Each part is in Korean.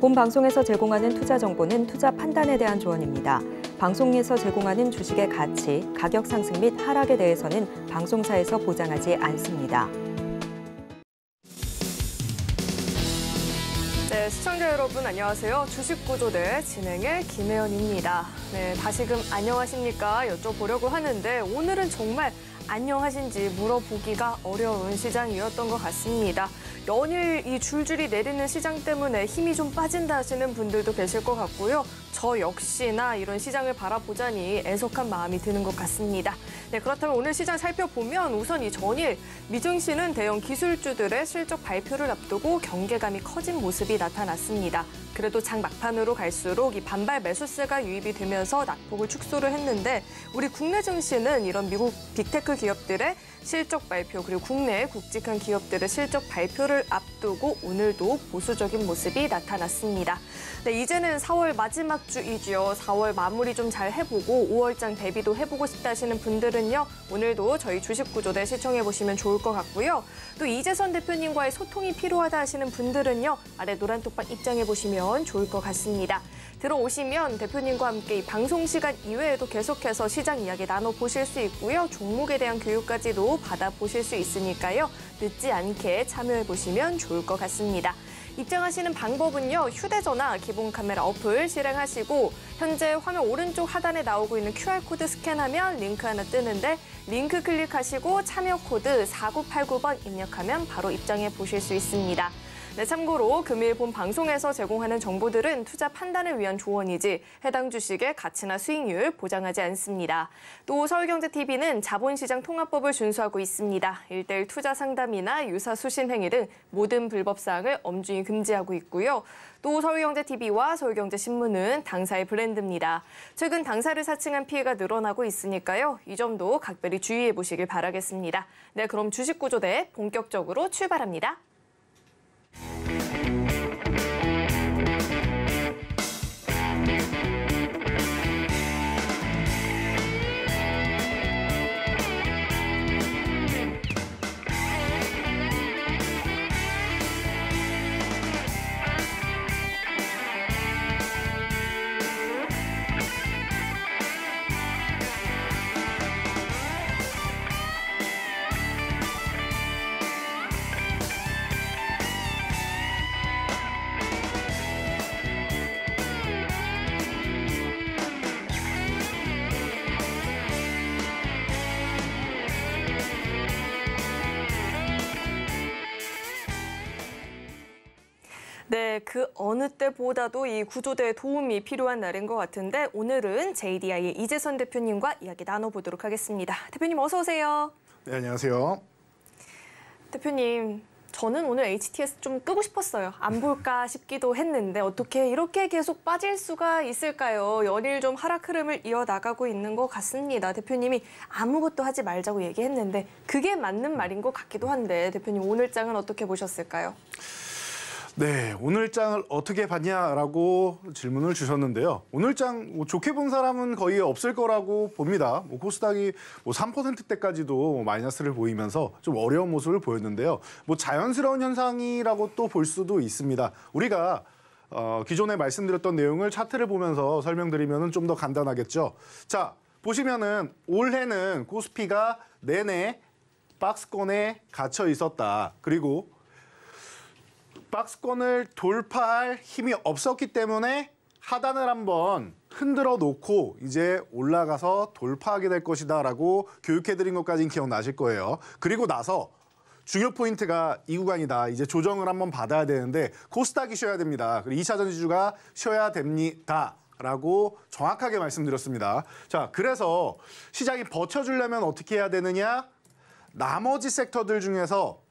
본 방송에서 제공하는 투자 정보는 투자 판단에 대한 조언입니다. 방송에서 제공하는 주식의 가치, 가격 상승 및 하락에 대해서는 방송사에서 보장하지 않습니다. 네, 시청자 여러분 안녕하세요. 주식구조대 진행의 김혜연입니다. 네, 다시금 안녕하십니까 여쭤보려고 하는데 오늘은 정말 안녕하신지 물어보기가 어려운 시장이었던 것 같습니다. 연일 이 줄줄이 내리는 시장 때문에 힘이 좀 빠진다 하시는 분들도 계실 것 같고요. 저 역시나 이런 시장을 바라보자니 애석한 마음이 드는 것 같습니다. 네, 그렇다면 오늘 시장 살펴보면 우선 이 전일 미증시는 대형 기술주들의 실적 발표를 앞두고 경계감이 커진 모습이 나타났습니다. 그래도 장 막판으로 갈수록 이 반발 매수세가 유입이 되면서 낙폭을 축소를 했는데 우리 국내 증시는 이런 미국 빅테크 기업들의 실적 발표 그리고 국내 국직한 기업들의 실적 발표를 앞두고 오늘도 보수적인 모습이 나타났습니다. 네, 이제는 4월 마지막 주이지요. 4월 마무리 좀 잘 해보고 5월장 대비도 해보고 싶다 하시는 분들은요. 오늘도 저희 주식구조대 시청해보시면 좋을 것 같고요. 또 이재선 대표님과의 소통이 필요하다 하시는 분들은요. 아래 노란 톡방 입장해보시면 좋을 것 같습니다. 들어오시면 대표님과 함께 방송 시간 이외에도 계속해서 시장 이야기 나눠보실 수 있고요. 종목에 대한 교육까지도 받아보실 수 있으니까요. 늦지 않게 참여해보시면 좋을 것 같습니다. 입장하시는 방법은요. 휴대전화 기본 카메라 어플 실행하시고 현재 화면 오른쪽 하단에 나오고 있는 QR코드 스캔하면 링크 하나 뜨는데 링크 클릭하시고 참여 코드 4989번 입력하면 바로 입장해 보실 수 있습니다. 네, 참고로 금일 본 방송에서 제공하는 정보들은 투자 판단을 위한 조언이지 해당 주식의 가치나 수익률 보장하지 않습니다. 또 서울경제TV는 자본시장 통합법을 준수하고 있습니다. 일대일 투자 상담이나 유사 수신 행위 등 모든 불법 사항을 엄중히 금지하고 있고요. 또 서울경제TV와 서울경제신문은 당사의 브랜드입니다. 최근 당사를 사칭한 피해가 늘어나고 있으니까요. 이 점도 각별히 주의해 보시길 바라겠습니다. 네, 그럼 주식구조대 본격적으로 출발합니다. Thank you. 네, 그 어느 때보다도 이 구조대의 도움이 필요한 날인 것 같은데 오늘은 JDI의 이재선 대표님과 이야기 나눠보도록 하겠습니다. 대표님 어서 오세요. 네, 안녕하세요. 대표님, 저는 오늘 HTS 좀 끄고 싶었어요. 안 볼까 싶기도 했는데 어떻게 이렇게 계속 빠질 수가 있을까요? 연일 좀 하락 흐름을 이어나가고 있는 것 같습니다. 대표님이 아무것도 하지 말자고 얘기했는데 그게 맞는 말인 것 같기도 한데 대표님 오늘 장은 어떻게 보셨을까요? 네, 오늘장을 어떻게 봤냐라고 질문을 주셨는데요. 오늘장 뭐 좋게 본 사람은 거의 없을 거라고 봅니다. 뭐 코스닥이 뭐 3%대까지도 마이너스를 보이면서 좀 어려운 모습을 보였는데요. 뭐 자연스러운 현상이라고 또 볼 수도 있습니다. 우리가 어, 기존에 말씀드렸던 내용을 차트를 보면서 설명드리면 좀 더 간단하겠죠. 자, 보시면은 올해는 코스피가 내내 박스권에 갇혀 있었다. 그리고 박스권을 돌파할 힘이 없었기 때문에 하단을 한번 흔들어 놓고 이제 올라가서 돌파하게 될 것이다 라고 교육해드린 것까지는 기억나실 거예요. 그리고 나서 중요 포인트가 이 구간이다. 이제 조정을 한번 받아야 되는데 코스닥이 쉬어야 됩니다. 그리고 2차 전지주가 쉬어야 됩니다. 라고 정확하게 말씀드렸습니다. 자, 그래서 시장이 버텨주려면 어떻게 해야 되느냐? 나머지 섹터들 중에서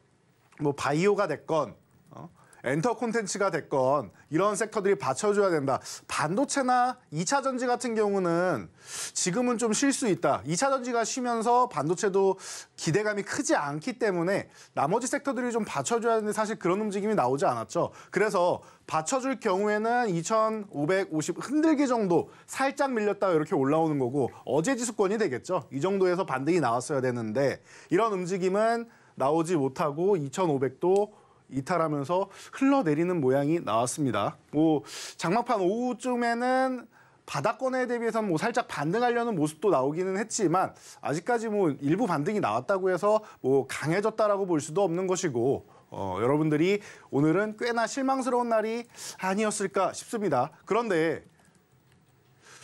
뭐 바이오가 됐건 어? 엔터 콘텐츠가 됐건 이런 섹터들이 받쳐줘야 된다. 반도체나 2차 전지 같은 경우는 지금은 좀 쉴 수 있다. 2차 전지가 쉬면서 반도체도 기대감이 크지 않기 때문에 나머지 섹터들이 좀 받쳐줘야 되는데 사실 그런 움직임이 나오지 않았죠. 그래서 받쳐줄 경우에는 2,550 흔들기 정도 살짝 밀렸다 이렇게 올라오는 거고 어제 지수권이 되겠죠. 이 정도에서 반등이 나왔어야 되는데 이런 움직임은 나오지 못하고 2,500도 이탈하면서 흘러내리는 모양이 나왔습니다. 뭐 장막판 오후쯤에는 바닥권에 대비해서는 뭐 살짝 반등하려는 모습도 나오기는 했지만 아직까지 뭐 일부 반등이 나왔다고 해서 뭐 강해졌다라고 볼 수도 없는 것이고 어, 여러분들이 오늘은 꽤나 실망스러운 날이 아니었을까 싶습니다. 그런데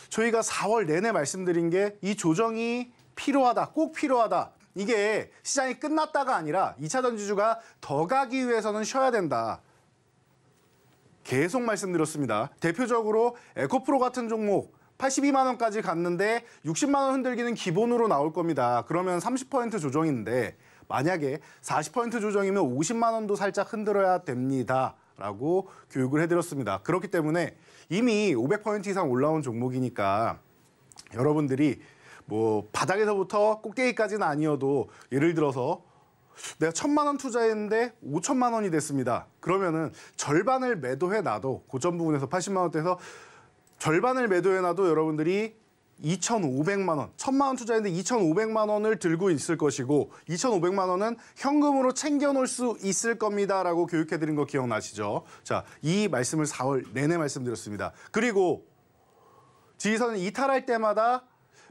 저희가 4월 내내 말씀드린 게 이 조정이 필요하다, 꼭 필요하다. 이게 시장이 끝났다가 아니라 2차 전지주가 더 가기 위해서는 쉬어야 된다. 계속 말씀드렸습니다. 대표적으로 에코프로 같은 종목 82만 원까지 갔는데 60만 원 흔들기는 기본으로 나올 겁니다. 그러면 30% 조정인데 만약에 40% 조정이면 50만 원도 살짝 흔들어야 됩니다. 라고 교육을 해드렸습니다. 그렇기 때문에 이미 500% 이상 올라온 종목이니까 여러분들이 뭐 바닥에서부터 꼭대기까지는 아니어도 예를 들어서 내가 천만 원 투자했는데 오천만 원이 됐습니다. 그러면은 절반을 매도해놔도 고점 부분에서 팔십만 원대에서 절반을 매도해놔도 여러분들이 이천오백만원 천만 원 투자했는데 이천오백만 원을 들고 있을 것이고 이천오백만 원은 현금으로 챙겨놓을 수 있을 겁니다라고 교육해드린 거 기억나시죠? 자, 이 말씀을 사월 내내 말씀드렸습니다. 그리고 지휘선은 이탈할 때마다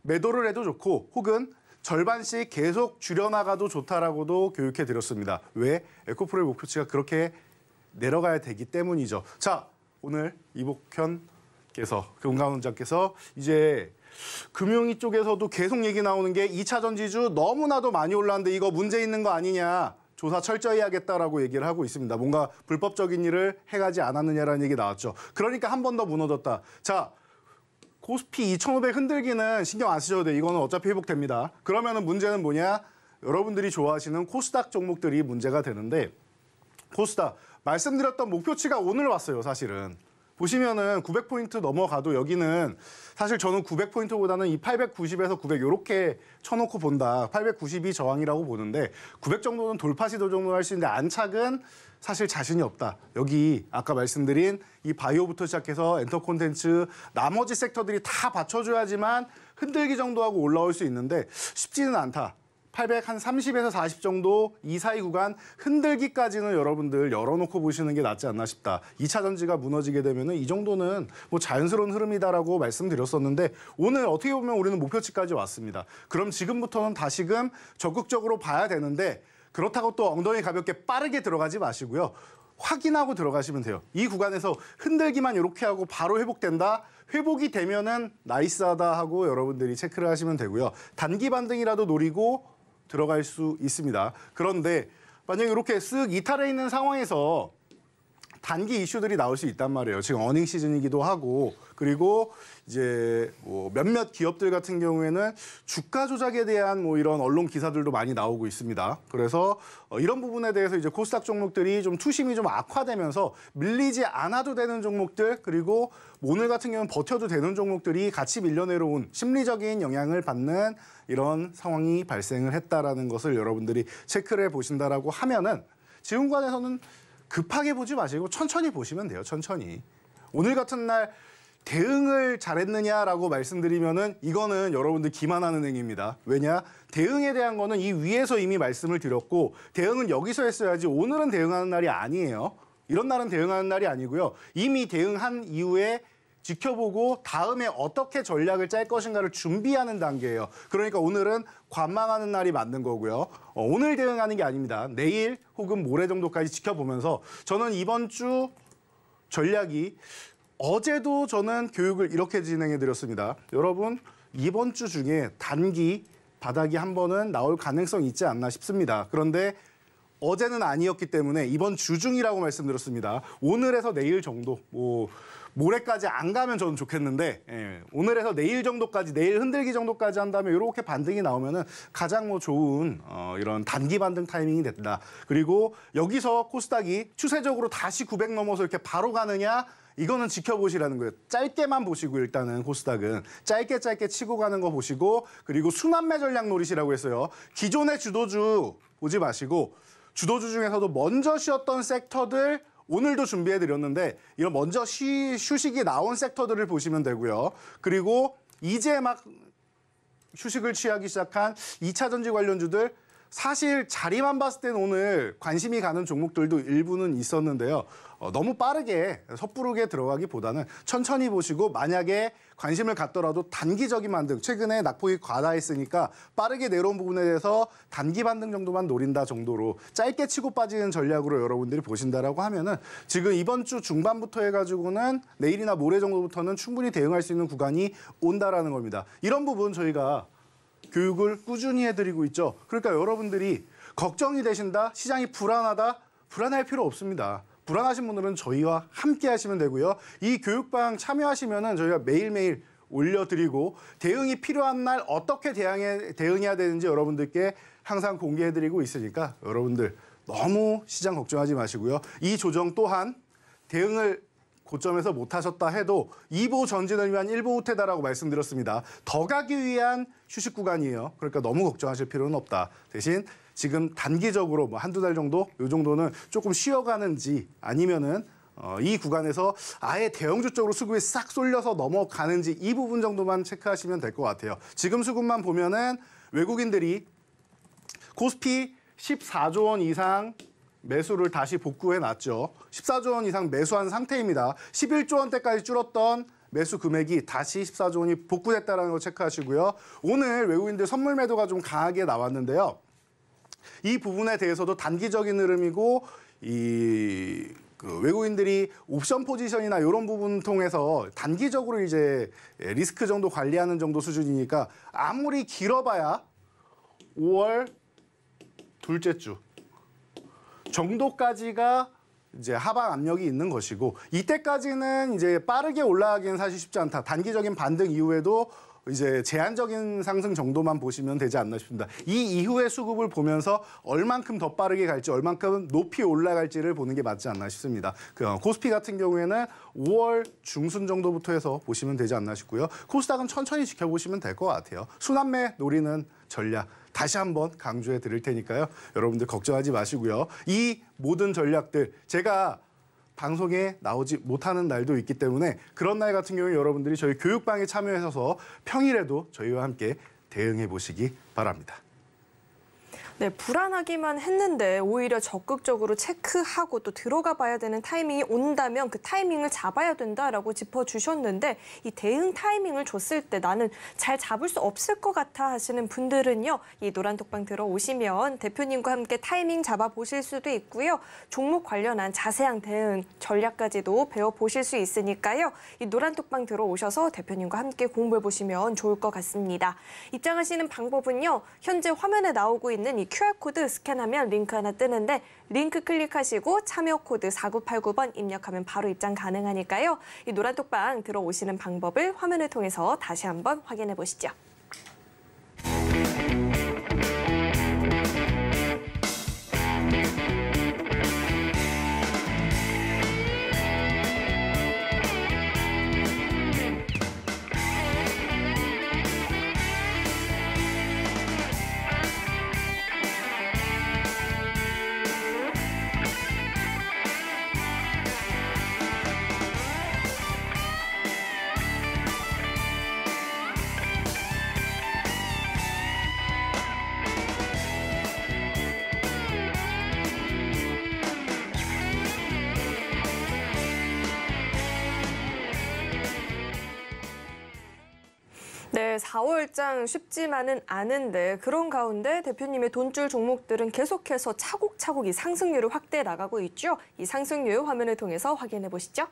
매도를 해도 좋고 혹은 절반씩 계속 줄여나가도 좋다라고도 교육해드렸습니다. 왜? 에코프로의 목표치가 그렇게 내려가야 되기 때문이죠. 자, 오늘 이복현께서, 금강 원장께서 이제 금융위 쪽에서도 계속 얘기 나오는 게 2차 전지주 너무나도 많이 올랐는데 이거 문제 있는 거 아니냐. 조사 철저히 하겠다라고 얘기를 하고 있습니다. 뭔가 불법적인 일을 해가지 않았느냐라는 얘기 나왔죠. 그러니까 한 번 더 무너졌다. 자, 코스피 2,500 흔들기는 신경 안 쓰셔도 돼요. 이거는 어차피 회복됩니다. 그러면 은 문제는 뭐냐? 여러분들이 좋아하시는 코스닥 종목들이 문제가 되는데 코스닥 말씀드렸던 목표치가 오늘 왔어요, 사실은. 보시면은 900포인트 넘어가도 여기는 사실 저는 900포인트보다는 이 890에서 900 이렇게 쳐놓고 본다. 890이 저항이라고 보는데 900 정도는 돌파 시도 정도 할 수 있는데 안착은 사실 자신이 없다. 여기 아까 말씀드린 이 바이오부터 시작해서 엔터 콘텐츠 나머지 섹터들이 다 받쳐줘야지만 흔들기 정도 하고 올라올 수 있는데 쉽지는 않다. 830에서 40 정도 이 사이 구간 흔들기까지는 여러분들 열어놓고 보시는 게 낫지 않나 싶다. 2차 전지가 무너지게 되면 이 정도는 뭐 자연스러운 흐름이다라고 말씀드렸었는데 오늘 어떻게 보면 우리는 목표치까지 왔습니다. 그럼 지금부터는 다시금 적극적으로 봐야 되는데 그렇다고 또 엉덩이 가볍게 빠르게 들어가지 마시고요. 확인하고 들어가시면 돼요. 이 구간에서 흔들기만 이렇게 하고 바로 회복된다. 회복이 되면은 나이스하다 하고 여러분들이 체크를 하시면 되고요. 단기 반등이라도 노리고 들어갈 수 있습니다. 그런데 만약에 이렇게 쓱 이탈해 있는 상황에서 단기 이슈들이 나올 수 있단 말이에요. 지금 어닝 시즌이기도 하고 그리고 이제 뭐 몇몇 기업들 같은 경우에는 주가 조작에 대한 뭐 이런 언론 기사들도 많이 나오고 있습니다. 그래서 어, 이런 부분에 대해서 이제 코스닥 종목들이 좀 투심이 좀 악화되면서 밀리지 않아도 되는 종목들 그리고 오늘 같은 경우는 버텨도 되는 종목들이 같이 밀려내려온 심리적인 영향을 받는 이런 상황이 발생을 했다라는 것을 여러분들이 체크를 해 보신다라고 하면은 지금관에서는 급하게 보지 마시고 천천히 보시면 돼요. 천천히. 오늘 같은 날 대응을 잘했느냐라고 말씀드리면은 이거는 여러분들 기만하는 행위입니다. 왜냐? 대응에 대한 거는 이 위에서 이미 말씀을 드렸고 대응은 여기서 했어야지 오늘은 대응하는 날이 아니에요. 이런 날은 대응하는 날이 아니고요. 이미 대응한 이후에 지켜보고 다음에 어떻게 전략을 짤 것인가를 준비하는 단계예요. 그러니까 오늘은 관망하는 날이 맞는 거고요. 어, 오늘 대응하는 게 아닙니다. 내일 혹은 모레 정도까지 지켜보면서 저는 이번 주 전략이 어제도 저는 교육을 이렇게 진행해 드렸습니다. 여러분 이번 주 중에 단기 바닥이 한 번은 나올 가능성이 있지 않나 싶습니다. 그런데 어제는 아니었기 때문에 이번 주 중이라고 말씀드렸습니다. 오늘에서 내일 정도 뭐 모레까지 안 가면 저는 좋겠는데 예, 오늘에서 내일 정도까지 내일 흔들기 정도까지 한다면 이렇게 반등이 나오면은 가장 뭐 좋은 어, 이런 단기 반등 타이밍이 됐다. 그리고 여기서 코스닥이 추세적으로 다시 900 넘어서 이렇게 바로 가느냐 이거는 지켜보시라는 거예요. 짧게만 보시고 일단은 코스닥은 짧게 짧게 치고 가는 거 보시고 그리고 순환매 전략 노리시라고 했어요. 기존의 주도주 보지 마시고 주도주 중에서도 먼저 쉬었던 섹터들 오늘도 준비해드렸는데 이런 먼저 쉬, 휴식이 나온 섹터들을 보시면 되고요. 그리고 이제 막 휴식을 취하기 시작한 2차 전지 관련주들 사실 자리만 봤을 땐 오늘 관심이 가는 종목들도 일부는 있었는데요. 어, 너무 빠르게 섣부르게 들어가기보다는 천천히 보시고 만약에 관심을 갖더라도 단기적인 반등 최근에 낙폭이 과다했으니까 빠르게 내려온 부분에 대해서 단기 반등 정도만 노린다 정도로 짧게 치고 빠지는 전략으로 여러분들이 보신다라고 하면은 지금 이번 주 중반부터 해가지고는 내일이나 모레 정도부터는 충분히 대응할 수 있는 구간이 온다라는 겁니다. 이런 부분 저희가 교육을 꾸준히 해드리고 있죠. 그러니까 여러분들이 걱정이 되신다, 시장이 불안하다, 불안할 필요 없습니다. 불안하신 분들은 저희와 함께 하시면 되고요. 이 교육방 참여하시면 은 저희가 매일매일 올려드리고 대응이 필요한 날 어떻게 대항해, 대응해야 되는지 여러분들께 항상 공개해드리고 있으니까 여러분들 너무 시장 걱정하지 마시고요. 이 조정 또한 대응을 고점에서 못하셨다 해도 2보 전진을 위한 1보 후퇴다라고 말씀드렸습니다. 더 가기 위한 휴식 구간이에요. 그러니까 너무 걱정하실 필요는 없다. 대신 지금 단기적으로 뭐 한두 달 정도 요 정도는 조금 쉬어가는지 아니면은 어, 이 구간에서 아예 대형주 쪽으로 수급이 싹 쏠려서 넘어가는지 이 부분 정도만 체크하시면 될 것 같아요. 지금 수급만 보면은 외국인들이 코스피 14조 원 이상 매수를 다시 복구해 놨죠. 14조 원 이상 매수한 상태입니다. 11조 원대까지 줄었던 매수 금액이 다시 14조 원이 복구됐다는 걸 체크하시고요. 오늘 외국인들 선물 매도가 좀 강하게 나왔는데요. 이 부분에 대해서도 단기적인 흐름이고 이그 외국인들이 옵션 포지션이나 이런 부분 통해서 단기적으로 이제 리스크 정도 관리하는 정도 수준이니까 아무리 길어봐야 5월 둘째 주 정도까지가 이제 하방 압력이 있는 것이고 이때까지는 이제 빠르게 올라가기는 사실 쉽지 않다. 단기적인 반등 이후에도 이제 제한적인 상승 정도만 보시면 되지 않나 싶습니다. 이 이후의 수급을 보면서 얼만큼 더 빠르게 갈지 얼만큼 높이 올라갈지를 보는 게 맞지 않나 싶습니다. 그 어, 코스피 같은 경우에는 5월 중순 정도부터 해서 보시면 되지 않나 싶고요. 코스닥은 천천히 지켜보시면 될 것 같아요. 순환매 노리는 전략 다시 한번 강조해 드릴 테니까요. 여러분들 걱정하지 마시고요. 이 모든 전략들 제가 방송에 나오지 못하는 날도 있기 때문에 그런 날 같은 경우에 여러분들이 저희 교육방에 참여하셔서 평일에도 저희와 함께 대응해 보시기 바랍니다. 네, 불안하기만 했는데 오히려 적극적으로 체크하고 또 들어가 봐야 되는 타이밍이 온다면 그 타이밍을 잡아야 된다라고 짚어주셨는데 이 대응 타이밍을 줬을 때 나는 잘 잡을 수 없을 것 같아 하시는 분들은요. 이 노란독방 들어오시면 대표님과 함께 타이밍 잡아보실 수도 있고요. 종목 관련한 자세한 대응 전략까지도 배워보실 수 있으니까요. 이 노란독방 들어오셔서 대표님과 함께 공부해보시면 좋을 것 같습니다. 입장하시는 방법은요. 현재 화면에 나오고 있는 이 QR코드 스캔하면 링크 하나 뜨는데 링크 클릭하시고 참여 코드 4989번 입력하면 바로 입장 가능하니까요. 이 노란톡방 들어오시는 방법을 화면을 통해서 다시 한번 확인해 보시죠. 4월장 쉽지만은 않은데 그런 가운데 대표님의 돈줄 종목들은 계속해서 차곡차곡 이 상승률을 확대해 나가고 있죠. 이 상승률 화면을 통해서 확인해 보시죠.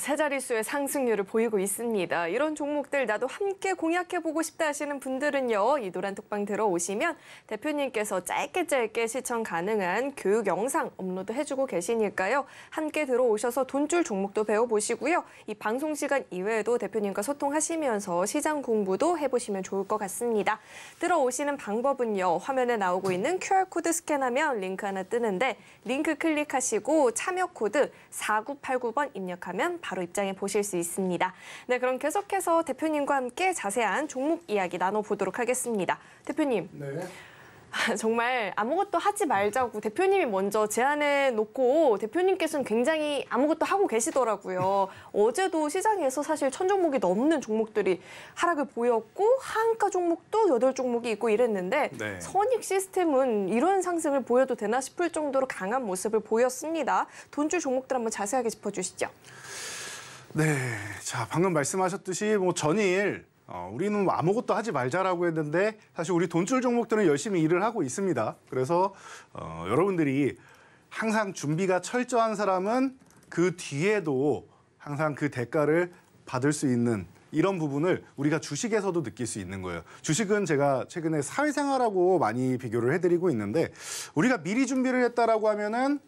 세 자릿수의 상승률을 보이고 있습니다. 이런 종목들 나도 함께 공약해보고 싶다 하시는 분들은요. 이 노란톡방 들어오시면 대표님께서 짧게 짧게 시청 가능한 교육 영상 업로드 해주고 계시니까요. 함께 들어오셔서 돈줄 종목도 배워보시고요. 이 방송 시간 이외에도 대표님과 소통하시면서 시장 공부도 해보시면 좋을 것 같습니다. 들어오시는 방법은요. 화면에 나오고 있는 QR코드 스캔하면 링크 하나 뜨는데 링크 클릭하시고 참여 코드 4989번 입력하면 바로 입장해 보실 수 있습니다. 네, 그럼 계속해서 대표님과 함께 자세한 종목 이야기 나눠보도록 하겠습니다. 대표님. 네. 아, 정말 아무것도 하지 말자고 대표님이 먼저 제안해 놓고 대표님께서는 굉장히 아무것도 하고 계시더라고요. 어제도 시장에서 사실 천 종목이 넘는 종목들이 하락을 보였고 한가 종목도 여덟 종목이 있고 이랬는데 네. 선익 시스템은 이런 상승을 보여도 되나 싶을 정도로 강한 모습을 보였습니다. 돈줄 종목들 한번 자세하게 짚어주시죠. 네, 자 방금 말씀하셨듯이 뭐 전일 어, 우리는 뭐 아무것도 하지 말자라고 했는데 사실 우리 돈줄 종목들은 열심히 일을 하고 있습니다. 그래서 어, 여러분들이 항상 준비가 철저한 사람은 그 뒤에도 항상 그 대가를 받을 수 있는 이런 부분을 우리가 주식에서도 느낄 수 있는 거예요. 주식은 제가 최근에 사회생활하고 많이 비교를 해드리고 있는데 우리가 미리 준비를 했다라고 하면은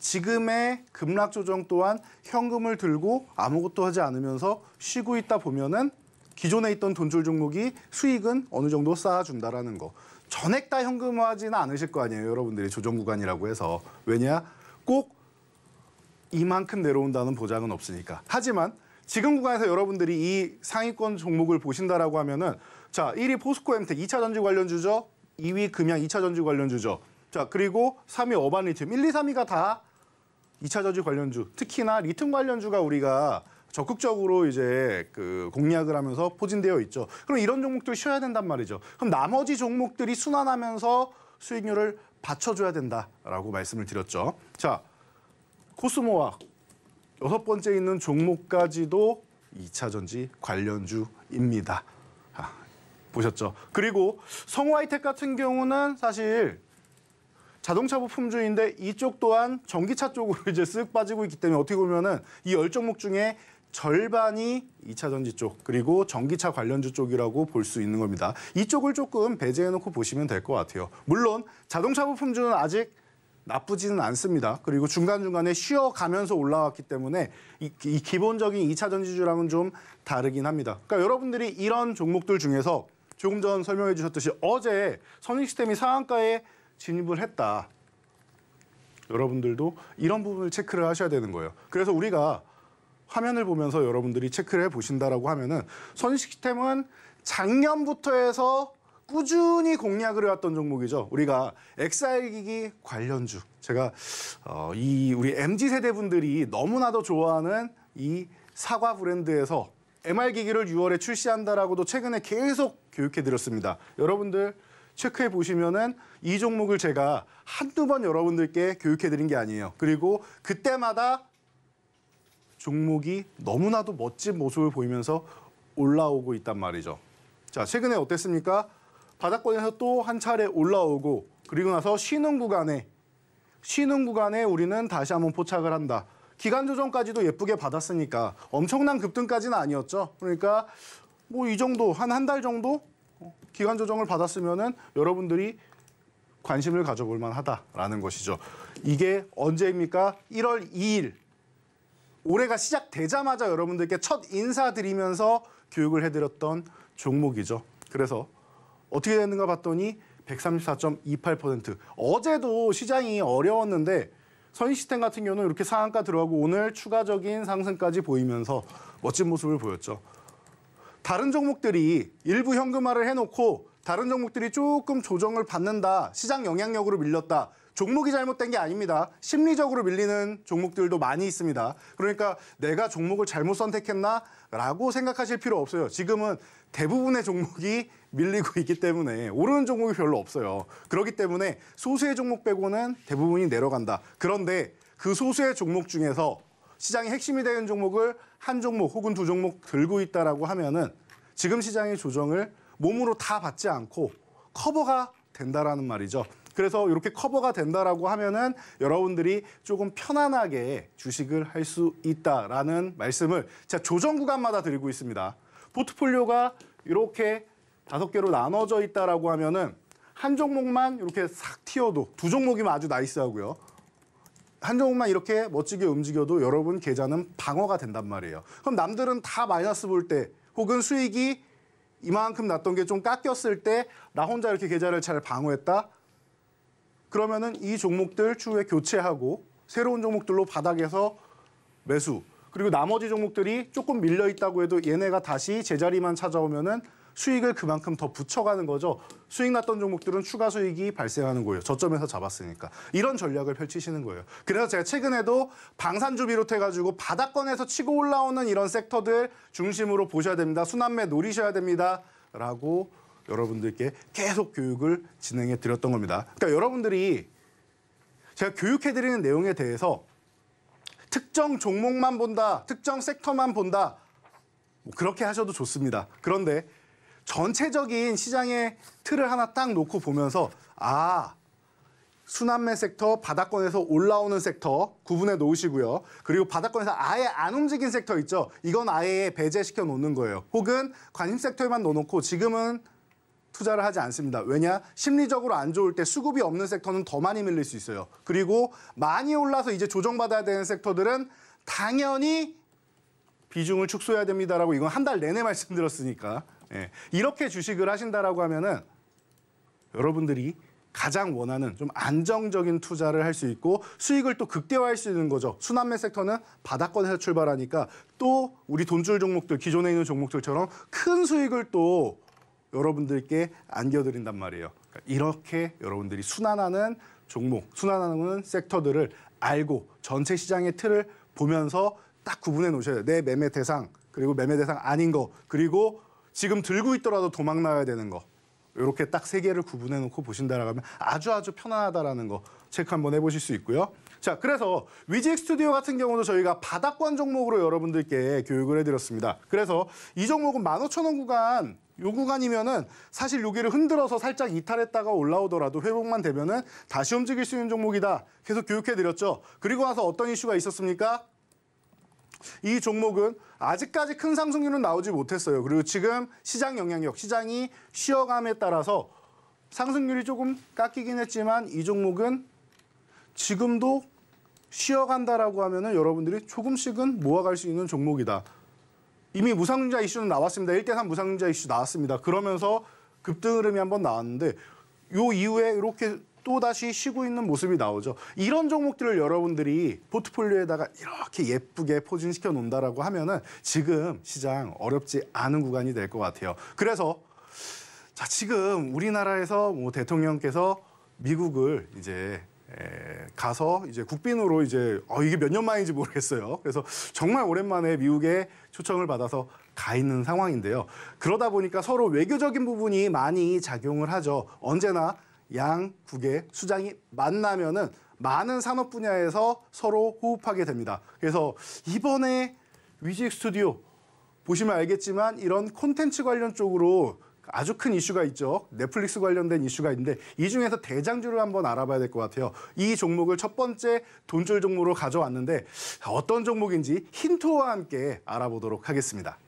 지금의 급락 조정 또한 현금을 들고 아무것도 하지 않으면서 쉬고 있다 보면은 기존에 있던 돈줄 종목이 수익은 어느 정도 쌓아준다라는 거. 전액 다 현금화하지는 않으실 거 아니에요. 여러분들이 조정 구간이라고 해서. 왜냐? 꼭 이만큼 내려온다는 보장은 없으니까. 하지만 지금 구간에서 여러분들이 이 상위권 종목을 보신다라고 하면은 자, 1위 포스코 엠텍 2차 전지 관련 주죠. 2위 금양 2차 전지 관련 주죠. 자, 그리고 3위 어반 리튬 1, 2, 3위가 다 2차 저지 관련주, 특히나 리튬 관련주가 우리가 적극적으로 이제 그 공략을 하면서 포진되어 있죠. 그럼 이런 종목들 쉬어야 된단 말이죠. 그럼 나머지 종목들이 순환하면서 수익률을 받쳐줘야 된다라고 말씀을 드렸죠. 자, 코스모와 여섯 번째 있는 종목까지도 2차 전지 관련주입니다. 아, 보셨죠? 그리고 성화이텍 우 같은 경우는 사실 자동차 부품주인데 이쪽 또한 전기차 쪽으로 이제 쓱 빠지고 있기 때문에 어떻게 보면은 이 열 종목 중에 절반이 2차 전지 쪽 그리고 전기차 관련주 쪽이라고 볼 수 있는 겁니다. 이쪽을 조금 배제해놓고 보시면 될 것 같아요. 물론 자동차 부품주는 아직 나쁘지는 않습니다. 그리고 중간중간에 쉬어가면서 올라왔기 때문에 이, 이 기본적인 2차 전지주랑은 좀 다르긴 합니다. 그러니까 여러분들이 이런 종목들 중에서 조금 전 설명해 주셨듯이 어제 선익시스템이 상한가에 진입을 했다. 여러분들도 이런 부분을 체크를 하셔야 되는 거예요. 그래서 우리가 화면을 보면서 여러분들이 체크를 해보신다라고 하면은 선시스템은 작년부터 해서 꾸준히 공략을 해왔던 종목이죠. 우리가 XR 기기 관련주. 제가 어, 이 우리 MZ 세대분들이 너무나도 좋아하는 이 사과 브랜드에서 MR 기기를 6월에 출시한다라고도 최근에 계속 교육해 드렸습니다. 여러분들 체크해 보시면은 이 종목을 제가 한두 번 여러분들께 교육해 드린 게 아니에요. 그리고 그때마다 종목이 너무나도 멋진 모습을 보이면서 올라오고 있단 말이죠. 자, 최근에 어땠습니까? 바닥권에서 또 한 차례 올라오고 그리고 나서 쉬는 구간에 쉬는 구간에 우리는 다시 한번 포착을 한다. 기간 조정까지도 예쁘게 받았으니까 엄청난 급등까지는 아니었죠. 그러니까 뭐 이 정도 한 한 달 정도 기관 조정을 받았으면은 여러분들이 관심을 가져볼 만하다라는 것이죠. 이게 언제입니까? 1월 2일 올해가 시작되자마자 여러분들께 첫 인사드리면서 교육을 해드렸던 종목이죠. 그래서 어떻게 됐는가 봤더니 134.28% 어제도 시장이 어려웠는데 선시스템 같은 경우는 이렇게 상한가 들어가고 오늘 추가적인 상승까지 보이면서 멋진 모습을 보였죠. 다른 종목들이 일부 현금화를 해놓고 다른 종목들이 조금 조정을 받는다, 시장 영향력으로 밀렸다. 종목이 잘못된 게 아닙니다. 심리적으로 밀리는 종목들도 많이 있습니다. 그러니까 내가 종목을 잘못 선택했나? 라고 생각하실 필요 없어요. 지금은 대부분의 종목이 밀리고 있기 때문에 오르는 종목이 별로 없어요. 그렇기 때문에 소수의 종목 빼고는 대부분이 내려간다. 그런데 그 소수의 종목 중에서 시장의 핵심이 되는 종목을 한 종목 혹은 두 종목 들고 있다라고 하면은 지금 시장의 조정을 몸으로 다 받지 않고 커버가 된다라는 말이죠. 그래서 이렇게 커버가 된다라고 하면은 여러분들이 조금 편안하게 주식을 할 수 있다라는 말씀을 제가 조정 구간마다 드리고 있습니다. 포트폴리오가 이렇게 다섯 개로 나눠져 있다라고 하면은 한 종목만 이렇게 싹 튀어도 두 종목이면 아주 나이스하고요. 한종목만 이렇게 멋지게 움직여도 여러분 계좌는 방어가 된단 말이에요. 그럼 남들은 다 마이너스 볼 때 혹은 수익이 이만큼 났던 게 좀 깎였을 때 나 혼자 이렇게 계좌를 잘 방어했다? 그러면은 이 종목들 추후에 교체하고 새로운 종목들로 바닥에서 매수 그리고 나머지 종목들이 조금 밀려 있다고 해도 얘네가 다시 제자리만 찾아오면은 수익을 그만큼 더 붙여가는 거죠. 수익 났던 종목들은 추가 수익이 발생하는 거예요. 저점에서 잡았으니까. 이런 전략을 펼치시는 거예요. 그래서 제가 최근에도 방산주 비롯해가지고 바닥권에서 치고 올라오는 이런 섹터들 중심으로 보셔야 됩니다. 순환매 노리셔야 됩니다. 라고 여러분들께 계속 교육을 진행해 드렸던 겁니다. 그러니까 여러분들이 제가 교육해 드리는 내용에 대해서 특정 종목만 본다, 특정 섹터만 본다, 뭐 그렇게 하셔도 좋습니다. 그런데 전체적인 시장의 틀을 하나 딱 놓고 보면서 아 순환매 섹터, 바닥권에서 올라오는 섹터 구분해 놓으시고요. 그리고 바닥권에서 아예 안 움직인 섹터 있죠. 이건 아예 배제시켜 놓는 거예요. 혹은 관심 섹터에만 넣어놓고 지금은 투자를 하지 않습니다. 왜냐? 심리적으로 안 좋을 때 수급이 없는 섹터는 더 많이 밀릴 수 있어요. 그리고 많이 올라서 이제 조정받아야 되는 섹터들은 당연히 비중을 축소해야 됩니다라고 이건 한 달 내내 말씀드렸으니까 예. 이렇게 주식을 하신다라고 하면은 여러분들이 가장 원하는 좀 안정적인 투자를 할 수 있고 수익을 또 극대화할 수 있는 거죠. 순환매 섹터는 바닥권에서 출발하니까 또 우리 돈줄 종목들, 기존에 있는 종목들처럼 큰 수익을 또 여러분들께 안겨드린단 말이에요. 그러니까 이렇게 여러분들이 순환하는 종목, 순환하는 섹터들을 알고 전체 시장의 틀을 보면서 딱 구분해 놓으셔야 돼요. 내 매매 대상, 그리고 매매 대상 아닌 거, 그리고 지금 들고 있더라도 도망 나야 되는 거 이렇게 딱 세 개를 구분해 놓고 보신다라고 하면 아주 아주 편안하다라는 거 체크 한번 해보실 수 있고요. 자, 그래서 위직 스튜디오 같은 경우도 저희가 바닥권 종목으로 여러분들께 교육을 해드렸습니다. 그래서 이 종목은 15,000원 구간 요 구간이면은 사실 여기를 흔들어서 살짝 이탈했다가 올라오더라도 회복만 되면은 다시 움직일 수 있는 종목이다. 계속 교육해드렸죠. 그리고 와서 어떤 이슈가 있었습니까? 이 종목은 아직까지 큰 상승률은 나오지 못했어요. 그리고 지금 시장 영향력, 시장이 쉬어감에 따라서 상승률이 조금 깎이긴 했지만 이 종목은 지금도 쉬어간다라고 하면은 여러분들이 조금씩은 모아갈 수 있는 종목이다. 이미 무상증자 이슈는 나왔습니다. 1대3 무상증자 이슈 나왔습니다. 그러면서 급등 흐름이 한번 나왔는데 요 이후에 이렇게 또다시 쉬고 있는 모습이 나오죠. 이런 종목들을 여러분들이 포트폴리오에다가 이렇게 예쁘게 포진시켜 놓는다라고 하면은 지금 시장 어렵지 않은 구간이 될 것 같아요. 그래서 자, 지금 우리나라에서 뭐 대통령께서 미국을 이제 에, 가서 이제 국빈으로 이제 어 이게 몇 년 만인지 모르겠어요. 그래서 정말 오랜만에 미국에 초청을 받아서 가 있는 상황인데요. 그러다 보니까 서로 외교적인 부분이 많이 작용을 하죠. 언제나 양, 국의 수장이 만나면은 많은 산업 분야에서 서로 호흡하게 됩니다. 그래서 이번에 위직 스튜디오 보시면 알겠지만 이런 콘텐츠 관련 쪽으로 아주 큰 이슈가 있죠. 넷플릭스 관련된 이슈가 있는데 이 중에서 대장주를 한번 알아봐야 될 것 같아요. 이 종목을 첫 번째 돈줄 종목으로 가져왔는데 어떤 종목인지 힌트와 함께 알아보도록 하겠습니다.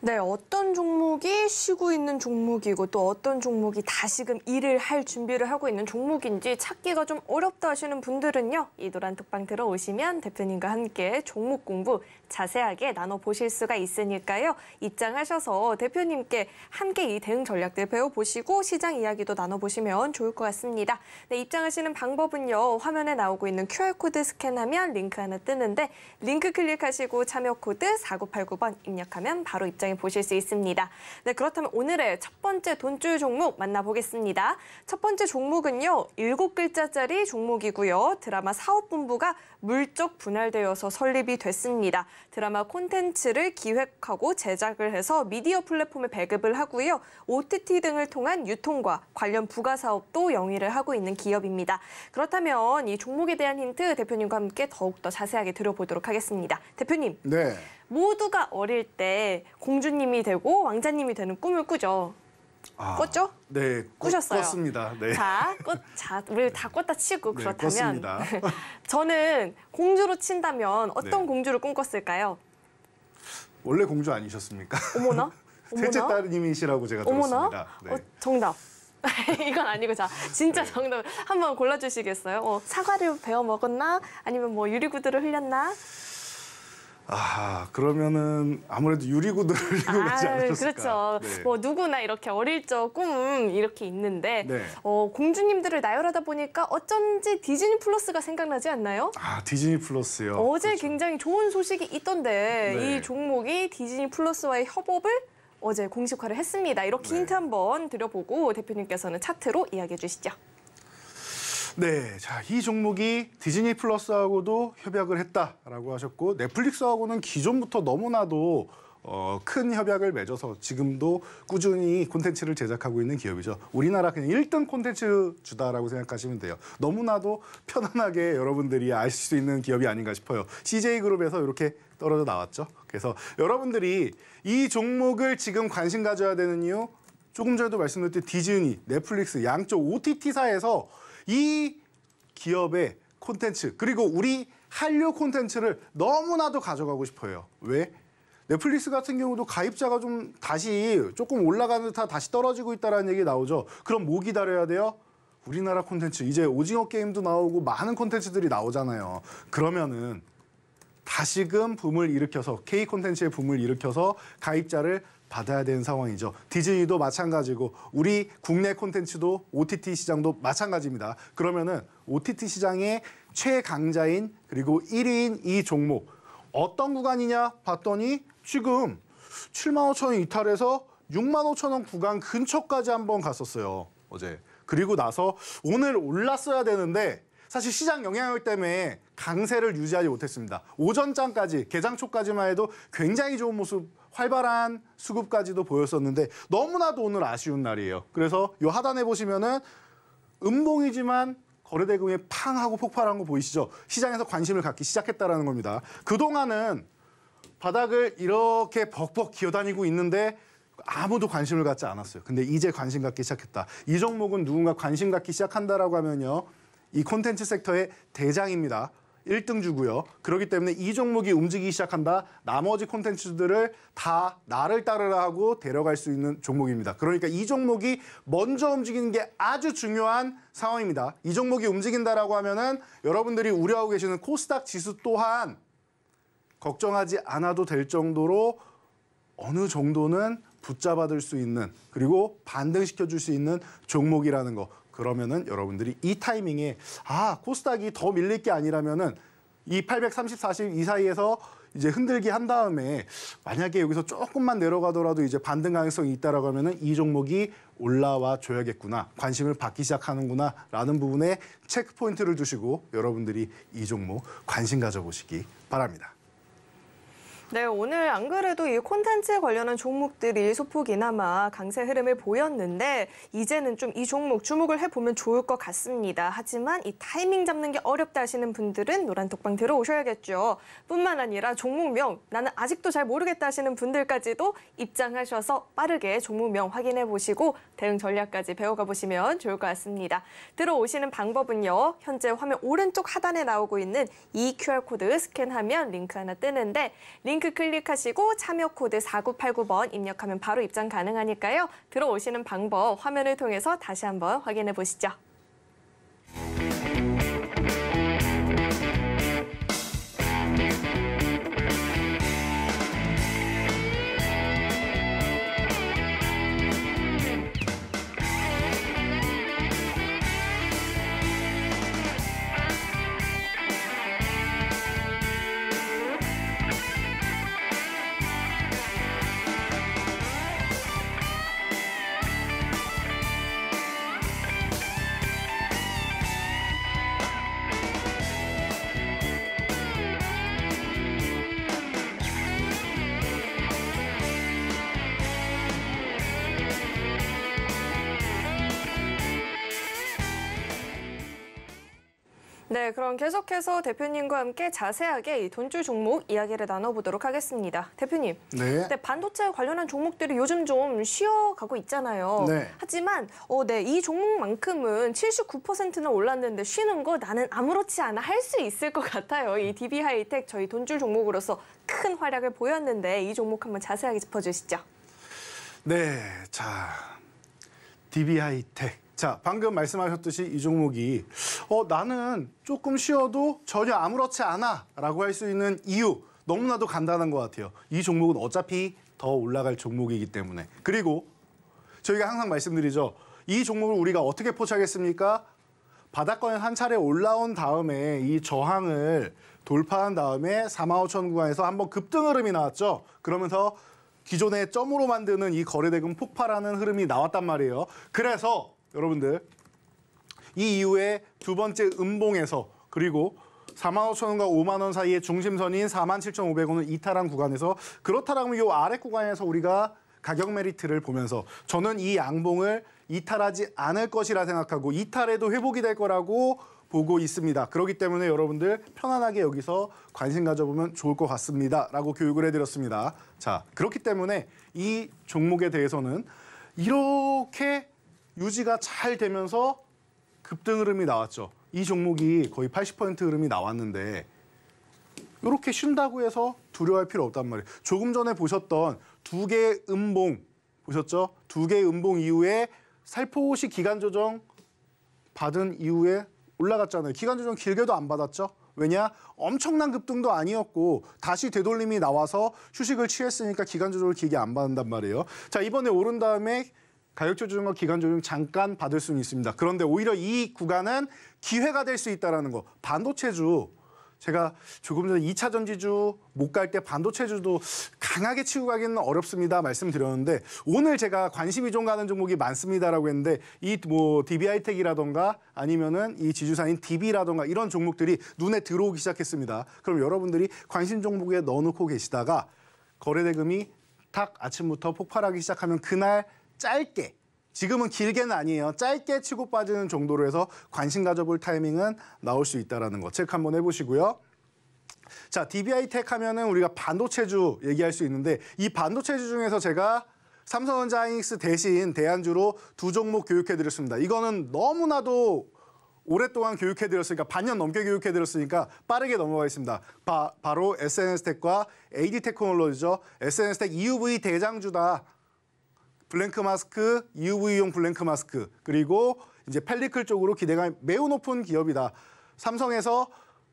네, 어떤 종목이 쉬고 있는 종목이고 또 어떤 종목이 다시금 일을 할 준비를 하고 있는 종목인지 찾기가 좀 어렵다 하시는 분들은요. 이 노란 특방 들어오시면 대표님과 함께 종목 공부 자세하게 나눠보실 수가 있으니까요. 입장하셔서 대표님께 함께 이 대응 전략들 배워보시고 시장 이야기도 나눠보시면 좋을 것 같습니다. 네, 입장하시는 방법은요. 화면에 나오고 있는 QR코드 스캔하면 링크 하나 뜨는데 링크 클릭하시고 참여 코드 4989번 입력하면 바로 입장해 보실 수 있습니다. 네, 그렇다면 오늘의 첫 번째 돈줄 종목 만나보겠습니다. 첫 번째 종목은요. 7 글자짜리 종목이고요. 드라마 사업본부가 물쪽 분할되어서 설립이 됐습니다. 드라마 콘텐츠를 기획하고 제작을 해서 미디어 플랫폼에 배급을 하고요. OTT 등을 통한 유통과 관련 부가 사업도 영위를 하고 있는 기업입니다. 그렇다면 이 종목에 대한 힌트 대표님과 함께 더욱더 자세하게 들어보도록 하겠습니다. 대표님. 네. 모두가 어릴 때 공주님이 되고 왕자님이 되는 꿈을 꾸죠. 아, 꽂죠? 네, 꽂, 꾸셨어요. 꽂습니다. 네. 자, 꽃, 자, 우리 다 꽂다 치고 네, 그렇다면 저는 공주로 친다면 어떤 네. 공주를 꿈꿨을까요? 원래 공주 아니셨습니까? 어머나? 셋째 딸님이시라고 제가 어머나? 들었습니다. 네. 어, 정답. 이건 아니고 자 진짜 네. 정답 한번 골라주시겠어요? 어, 사과를 베어 먹었나? 아니면 뭐 유리구두를 흘렸나? 아 그러면은 아무래도 유리구두를 입고 아, 가지 않았을까. 그렇죠. 네. 뭐 누구나 이렇게 어릴 적 꿈은 이렇게 있는데 네. 어, 공주님들을 나열하다 보니까 어쩐지 디즈니 플러스가 생각나지 않나요? 아 디즈니 플러스요. 어제 그렇죠. 굉장히 좋은 소식이 있던데 네. 이 종목이 디즈니 플러스와의 협업을 어제 공식화를 했습니다. 이렇게 네. 힌트 한번 드려보고 대표님께서는 차트로 이야기해 주시죠. 네, 자, 이 종목이 디즈니 플러스하고도 협약을 했다라고 하셨고 넷플릭스하고는 기존부터 너무나도 어, 큰 협약을 맺어서 지금도 꾸준히 콘텐츠를 제작하고 있는 기업이죠. 우리나라 그냥 1등 콘텐츠 주다라고 생각하시면 돼요. 너무나도 편안하게 여러분들이 아실 수 있는 기업이 아닌가 싶어요. CJ그룹에서 이렇게 떨어져 나왔죠. 그래서 여러분들이 이 종목을 지금 관심 가져야 되는 이유 조금 전에도 말씀드렸듯이 디즈니, 넷플릭스 양쪽 OTT사에서 이 기업의 콘텐츠 그리고 우리 한류 콘텐츠를 너무나도 가져가고 싶어요. 왜? 넷플릭스 같은 경우도 가입자가 좀 다시 조금 올라가는 듯한 다시 떨어지고 있다는 얘기 나오죠. 그럼 뭐 기다려야 돼요? 우리나라 콘텐츠 이제 오징어 게임도 나오고 많은 콘텐츠들이 나오잖아요. 그러면은 다시금 붐을 일으켜서 K 콘텐츠의 붐을 일으켜서 가입자를 받아야 되는 상황이죠. 디즈니도 마찬가지고 우리 국내 콘텐츠도 OTT 시장도 마찬가지입니다. 그러면은 OTT 시장의 최강자인 그리고 1위인 이 종목 어떤 구간이냐 봤더니 지금 7만 5천 원 이탈해서 6만 5천 원 구간 근처까지 한번 갔었어요. 어제. 그리고 나서 오늘 올랐어야 되는데 사실 시장 영향력 때문에 강세를 유지하지 못했습니다. 오전장까지 개장 초까지만 해도 굉장히 좋은 모습 활발한 수급까지도 보였었는데 너무나도 오늘 아쉬운 날이에요. 그래서 요 하단에 보시면은 음봉이지만 거래 대금이 팡 하고 폭발한 거 보이시죠? 시장에서 관심을 갖기 시작했다라는 겁니다. 그동안은 바닥을 이렇게 벅벅 기어다니고 있는데 아무도 관심을 갖지 않았어요. 근데 이제 관심 갖기 시작했다. 이 종목은 누군가 관심 갖기 시작한다라고 하면요. 이 콘텐츠 섹터의 대장입니다. 1등주고요. 그렇기 때문에 이 종목이 움직이기 시작한다. 나머지 콘텐츠들을 다 나를 따르라 하고 데려갈 수 있는 종목입니다. 그러니까 이 종목이 먼저 움직이는 게 아주 중요한 상황입니다. 이 종목이 움직인다라고 하면은 여러분들이 우려하고 계시는 코스닥 지수 또한 걱정하지 않아도 될 정도로 어느 정도는 붙잡아들수 있는 그리고 반등시켜줄 수 있는 종목이라는 거 그러면은 여러분들이 이 타이밍에 아 코스닥이 더 밀릴 게 아니라면은 이 830, 40 이 사이에서 이제 흔들기 한 다음에 만약에 여기서 조금만 내려가더라도 이제 반등 가능성이 있다라고 하면은 이 종목이 올라와 줘야겠구나 관심을 받기 시작하는구나라는 부분에 체크 포인트를 두시고 여러분들이 이 종목 관심 가져보시기 바랍니다. 네, 오늘 안 그래도 이 콘텐츠에 관련한 종목들이 소폭이나마 강세 흐름을 보였는데 이제는 좀 이 종목 주목을 해보면 좋을 것 같습니다. 하지만 이 타이밍 잡는 게 어렵다 하시는 분들은 노란 독방 들어오셔야겠죠. 뿐만 아니라 종목명 나는 아직도 잘 모르겠다 하시는 분들까지도 입장하셔서 빠르게 종목명 확인해 보시고 대응 전략까지 배워가 보시면 좋을 것 같습니다. 들어오시는 방법은요. 현재 화면 오른쪽 하단에 나오고 있는 이 QR코드 스캔하면 링크 하나 뜨는데 링크 링크 클릭하시고 참여 코드 4989번 입력하면 바로 입장 가능하니까요. 들어오시는 방법 화면을 통해서 다시 한번 확인해 보시죠. 그럼 계속해서 대표님과 함께 자세하게 이 돈줄 종목 이야기를 나눠보도록 하겠습니다. 대표님, 네. 네 반도체 관련한 종목들이 요즘 좀 쉬어가고 있잖아요. 네. 하지만 어, 네, 이 종목만큼은 79%는 올랐는데 쉬는 거 나는 아무렇지 않아 할 수 있을 것 같아요. 이 DB하이텍 저희 돈줄 종목으로서 큰 활약을 보였는데 이 종목 한번 자세하게 짚어주시죠. 네, 자 DB하이텍 자, 방금 말씀하셨듯이 이 종목이 어, 나는 조금 쉬어도 전혀 아무렇지 않아 라고 할 수 있는 이유 너무나도 간단한 것 같아요. 이 종목은 어차피 더 올라갈 종목이기 때문에. 그리고 저희가 항상 말씀드리죠. 이 종목을 우리가 어떻게 포착했습니까? 바닷가에한 차례 올라온 다음에 이 저항을 돌파한 다음에 4만 5천 구간에서 한번 급등 흐름이 나왔죠. 그러면서 기존의 점으로 만드는 이 거래대금 폭발하는 흐름이 나왔단 말이에요. 그래서 여러분들 이 이후에 두 번째 음봉에서 그리고 4만 5천 원과 5만 원 사이의 중심선인 4만 7,500원을 이탈한 구간에서 그렇다라면 이 아래 구간에서 우리가 가격 메리트를 보면서 저는 이 양봉을 이탈하지 않을 것이라 생각하고 이탈해도 회복이 될 거라고 보고 있습니다. 그렇기 때문에 여러분들 편안하게 여기서 관심 가져보면 좋을 것 같습니다. 라고 교육을 해드렸습니다. 자, 그렇기 때문에 이 종목에 대해서는 이렇게 유지가 잘 되면서 급등 흐름이 나왔죠. 이 종목이 거의 80% 흐름이 나왔는데 이렇게 쉰다고 해서 두려워할 필요 없단 말이에요. 조금 전에 보셨던 두 개의 음봉 보셨죠? 두 개의 음봉 이후에 살포시 기간 조정 받은 이후에 올라갔잖아요. 기간 조정 길게도 안 받았죠? 왜냐? 엄청난 급등도 아니었고 다시 되돌림이 나와서 휴식을 취했으니까 기간 조정을 길게 안 받는단 말이에요. 자 이번에 오른 다음에 가격조 조정과 기간 조정 잠깐 받을 수는 있습니다. 그런데 오히려 이 구간은 기회가 될 수 있다라는 거. 반도체주 제가 조금 전에 2차 전지주 못 갈 때 반도체주도 강하게 치고 가기는 어렵습니다 말씀드렸는데 오늘 제가 관심이 좀 가는 종목이 많습니다라고 했는데 이 뭐 DB하이텍이라던가 아니면은 이 지주사인 DB라던가 이런 종목들이 눈에 들어오기 시작했습니다. 그럼 여러분들이 관심 종목에 넣어놓고 계시다가 거래대금이 탁 아침부터 폭발하기 시작하면 그날 짧게 지금은 길게는 아니에요. 짧게 치고 빠지는 정도로 해서 관심 가져볼 타이밍은 나올 수 있다는 거 체크 한번 해보시고요. 자, DBI 텍 하면은 우리가 반도체주 얘기할 수 있는데 이 반도체주 중에서 제가 삼성전자 하이닉스 대신 대안주로 두 종목 교육해드렸습니다. 이거는 너무나도 오랫동안 교육해드렸으니까 반년 넘게 교육해드렸으니까 빠르게 넘어가겠습니다. 바, 바로 SNS텍과 AD테크놀로지죠. SNS텍 EUV 대장주다. 블랭크 마스크, EUV용 블랭크 마스크, 그리고 이제 펠리클 쪽으로 기대가 매우 높은 기업이다. 삼성에서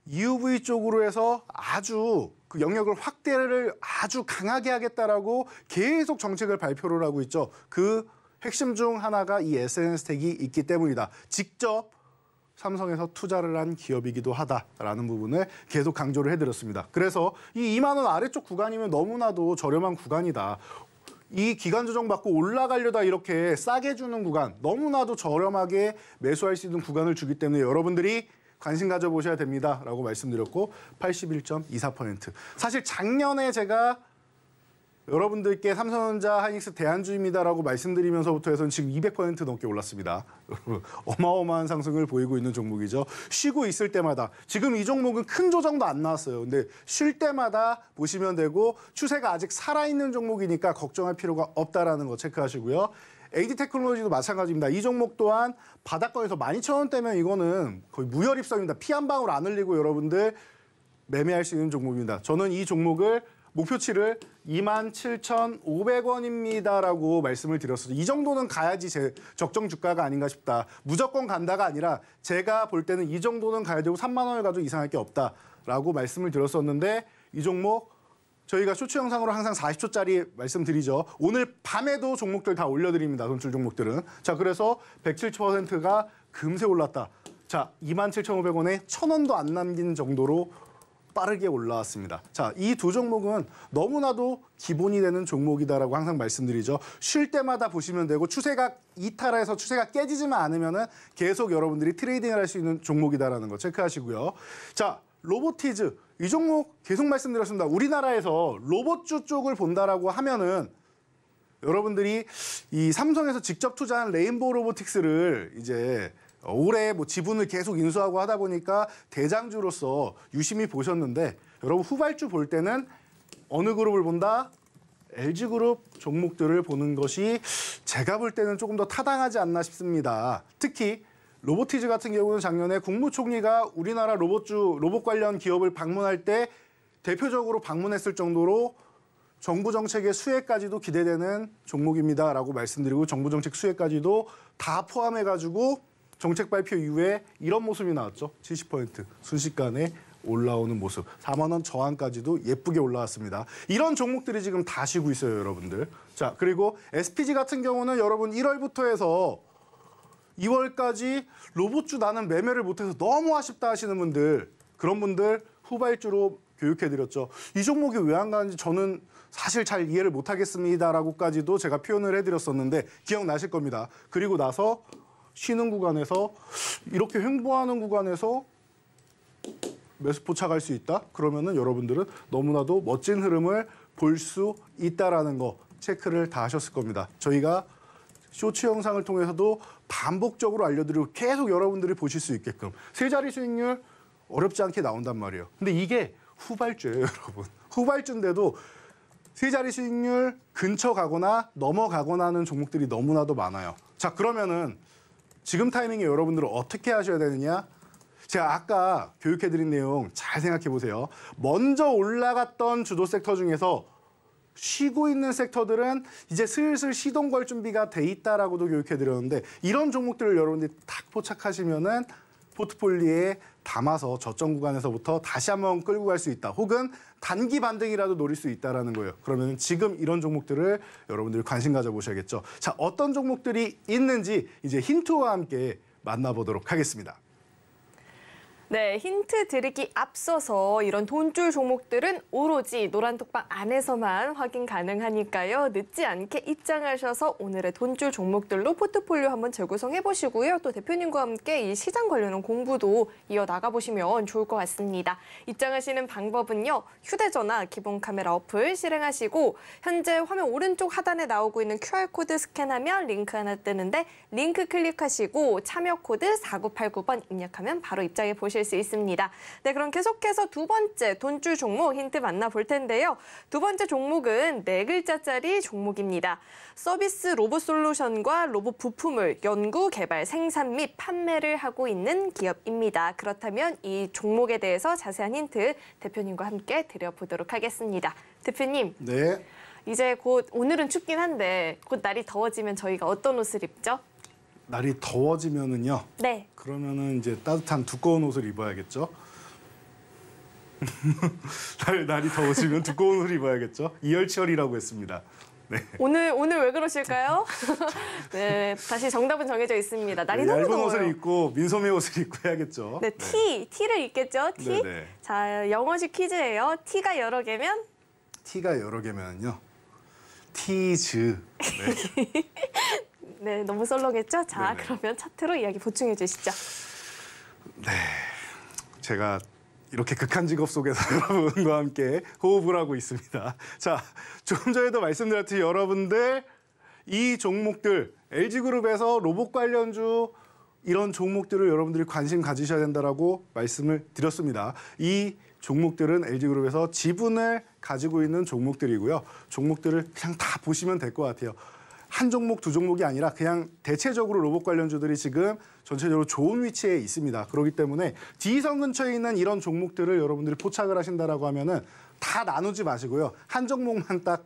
EUV 쪽으로 해서 아주 그 영역을 확대를 아주 강하게 하겠다라고 계속 정책을 발표를 하고 있죠. 그 핵심 중 하나가 이 SNS 택이 있기 때문이다. 직접 삼성에서 투자를 한 기업이기도 하다라는 부분을 계속 강조를 해드렸습니다. 그래서 이 2만 원 아래쪽 구간이면 너무나도 저렴한 구간이다. 이 기간 조정받고 올라가려다 이렇게 싸게 주는 구간 너무나도 저렴하게 매수할 수 있는 구간을 주기 때문에 여러분들이 관심 가져보셔야 됩니다. 라고 말씀드렸고 81.24%. 사실 작년에 제가 여러분들께 삼성전자 하이닉스 대안주입니다라고 말씀드리면서부터 해서 지금 200% 넘게 올랐습니다. 어마어마한 상승을 보이고 있는 종목이죠. 쉬고 있을 때마다 지금 이 종목은 큰 조정도 안 나왔어요. 근데 쉴 때마다 보시면 되고 추세가 아직 살아있는 종목이니까 걱정할 필요가 없다라는 거 체크하시고요. AD 테크놀로지도 마찬가지입니다. 이 종목 또한 바닥권에서 12,000원대면 이거는 거의 무혈입성입니다. 피 한 방울 안 흘리고 여러분들 매매할 수 있는 종목입니다. 저는 이 종목을 목표치를 27,500원입니다라고 말씀을 드렸어요. 이 정도는 가야지 제 적정 주가가 아닌가 싶다. 무조건 간다가 아니라 제가 볼 때는 이 정도는 가야 되고 3만 원을 가지고 이상할 게 없다라고 말씀을 드렸었는데 이 종목 저희가 쇼츠 영상으로 항상 40초짜리 말씀드리죠. 오늘 밤에도 종목들 다 올려드립니다. 돈출 종목들은. 자, 그래서 107%가 금세 올랐다. 자, 27,500원에 천원도안 남긴 정도로 빠르게 올라왔습니다. 자, 이 두 종목은 너무나도 기본이 되는 종목이다라고 항상 말씀드리죠. 쉴 때마다 보시면 되고 추세가 이탈해서 추세가 깨지지만 않으면은 계속 여러분들이 트레이딩을 할 수 있는 종목이다라는 거 체크하시고요. 자, 로보티즈 이 종목 계속 말씀드렸습니다. 우리나라에서 로봇주 쪽을 본다라고 하면은 여러분들이 이 삼성에서 직접 투자한 레인보우 로보틱스를 이제 올해 뭐 지분을 계속 인수하고 하다 보니까 대장주로서 유심히 보셨는데 여러분 후발주 볼 때는 어느 그룹을 본다? LG그룹 종목들을 보는 것이 제가 볼 때는 조금 더 타당하지 않나 싶습니다. 특히 로보티즈 같은 경우는 작년에 국무총리가 우리나라 로봇주 로봇 관련 기업을 방문할 때 대표적으로 방문했을 정도로 정부 정책의 수혜까지도 기대되는 종목입니다라고 말씀드리고 정부 정책 수혜까지도 다 포함해 가지고 정책 발표 이후에 이런 모습이 나왔죠. 70% 순식간에 올라오는 모습. 4만 원 저항까지도 예쁘게 올라왔습니다. 이런 종목들이 지금 다 쉬고 있어요, 여러분들. 자, 그리고 SPG 같은 경우는 여러분 1월부터 해서 2월까지 로봇주 나는 매매를 못해서 너무 아쉽다 하시는 분들 그런 분들 후발주로 교육해드렸죠. 이 종목이 왜 안 가는지 저는 사실 잘 이해를 못하겠습니다라고까지도 제가 표현을 해드렸었는데 기억나실 겁니다. 그리고 나서 쉬는 구간에서 이렇게 횡보하는 구간에서 매스포차갈 수 있다? 그러면은 여러분들은 너무나도 멋진 흐름을 볼 수 있다라는 거 체크를 다 하셨을 겁니다. 저희가 쇼츠 영상을 통해서도 반복적으로 알려드리고 계속 여러분들이 보실 수 있게끔 세 자리 수익률 어렵지 않게 나온단 말이에요. 근데 이게 후발주예요, 여러분. 후발주인데도 세 자리 수익률 근처 가거나 넘어가거나 하는 종목들이 너무나도 많아요. 자, 그러면은 지금 타이밍에 여러분들은 어떻게 하셔야 되느냐? 제가 아까 교육해드린 내용 잘 생각해 보세요. 먼저 올라갔던 주도 섹터 중에서 쉬고 있는 섹터들은 이제 슬슬 시동 걸 준비가 돼 있다라고도 교육해드렸는데 이런 종목들을 여러분들이 딱 포착하시면은 포트폴리에 담아서 저점 구간에서부터 다시 한번 끌고 갈 수 있다. 혹은 단기 반등이라도 노릴 수 있다라는 거예요. 그러면 지금 이런 종목들을 여러분들이 관심 가져보셔야겠죠. 자, 어떤 종목들이 있는지 이제 힌트와 함께 만나보도록 하겠습니다. 네, 힌트 드리기 앞서서 이런 돈줄 종목들은 오로지 노란톡방 안에서만 확인 가능하니까요. 늦지 않게 입장하셔서 오늘의 돈줄 종목들로 포트폴리오 한번 재구성해 보시고요. 또 대표님과 함께 이 시장 관련 공부도 이어나가 보시면 좋을 것 같습니다. 입장하시는 방법은요. 휴대전화 기본 카메라 어플 실행하시고 현재 화면 오른쪽 하단에 나오고 있는 QR코드 스캔하면 링크 하나 뜨는데 링크 클릭하시고 참여 코드 4989번 입력하면 바로 입장해 보실 보실 수 있습니다. 네, 그럼 계속해서 두 번째 돈줄 종목 힌트 만나볼 텐데요. 두 번째 종목은 네 글자짜리 종목입니다. 서비스 로봇 솔루션과 로봇 부품을 연구, 개발, 생산 및 판매를 하고 있는 기업입니다. 그렇다면 이 종목에 대해서 자세한 힌트 대표님과 함께 드려보도록 하겠습니다. 대표님. 네. 이제 곧 오늘은 춥긴 한데 곧 날이 더워지면 저희가 어떤 옷을 입죠? 날이 더워지면은요. 네. 그러면은 이제 따뜻한 두꺼운 옷을 입어야겠죠. 날, 날이 더워지면 두꺼운 옷을 입어야겠죠. 이열치열이라고 했습니다. 네. 오늘 오늘 왜 그러실까요? 네, 다시 정답은 정해져 있습니다. 날이 네, 너무 더워요. 옷을 입고 민소매 옷을 입고 해야겠죠. 네, 네. 티 티를 입겠죠. 티. 네네. 네. 자, 영어식 퀴즈예요. 티가 여러 개면? 티가 여러 개면요. 티즈. 네. 네, 너무 썰렁했죠? 자, 네네. 그러면 차트로 이야기 보충해 주시죠. 네, 제가 이렇게 극한 직업 속에서 여러분과 함께 호흡을 하고 있습니다. 자, 조금 전에도 말씀드렸듯이 여러분들 이 종목들 LG그룹에서 로봇 관련주 이런 종목들을 여러분들이 관심 가지셔야 된다라고 말씀을 드렸습니다. 이 종목들은 LG그룹에서 지분을 가지고 있는 종목들이고요. 종목들을 그냥 다 보시면 될 것 같아요. 한 종목, 두 종목이 아니라 그냥 대체적으로 로봇 관련주들이 지금 전체적으로 좋은 위치에 있습니다. 그렇기 때문에 지성 근처에 있는 이런 종목들을 여러분들이 포착을 하신다라고 하면은 다 나누지 마시고요. 한 종목만 딱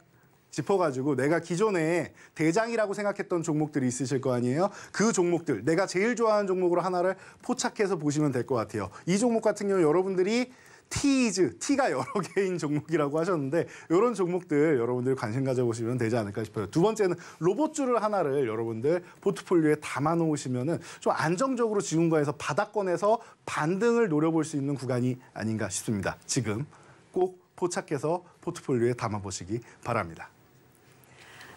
짚어가지고 내가 기존에 대장이라고 생각했던 종목들이 있으실 거 아니에요? 그 종목들, 내가 제일 좋아하는 종목으로 하나를 포착해서 보시면 될 것 같아요. 이 종목 같은 경우 여러분들이 티즈, 티가 여러 개인 종목이라고 하셨는데 이런 종목들 여러분들 관심 가져보시면 되지 않을까 싶어요. 두 번째는 로봇줄을 하나를 여러분들 포트폴리오에 담아놓으시면 은좀 안정적으로 지금과에서 바닥권에서 반등을 노려볼 수 있는 구간이 아닌가 싶습니다. 지금 꼭 포착해서 포트폴리오에 담아보시기 바랍니다.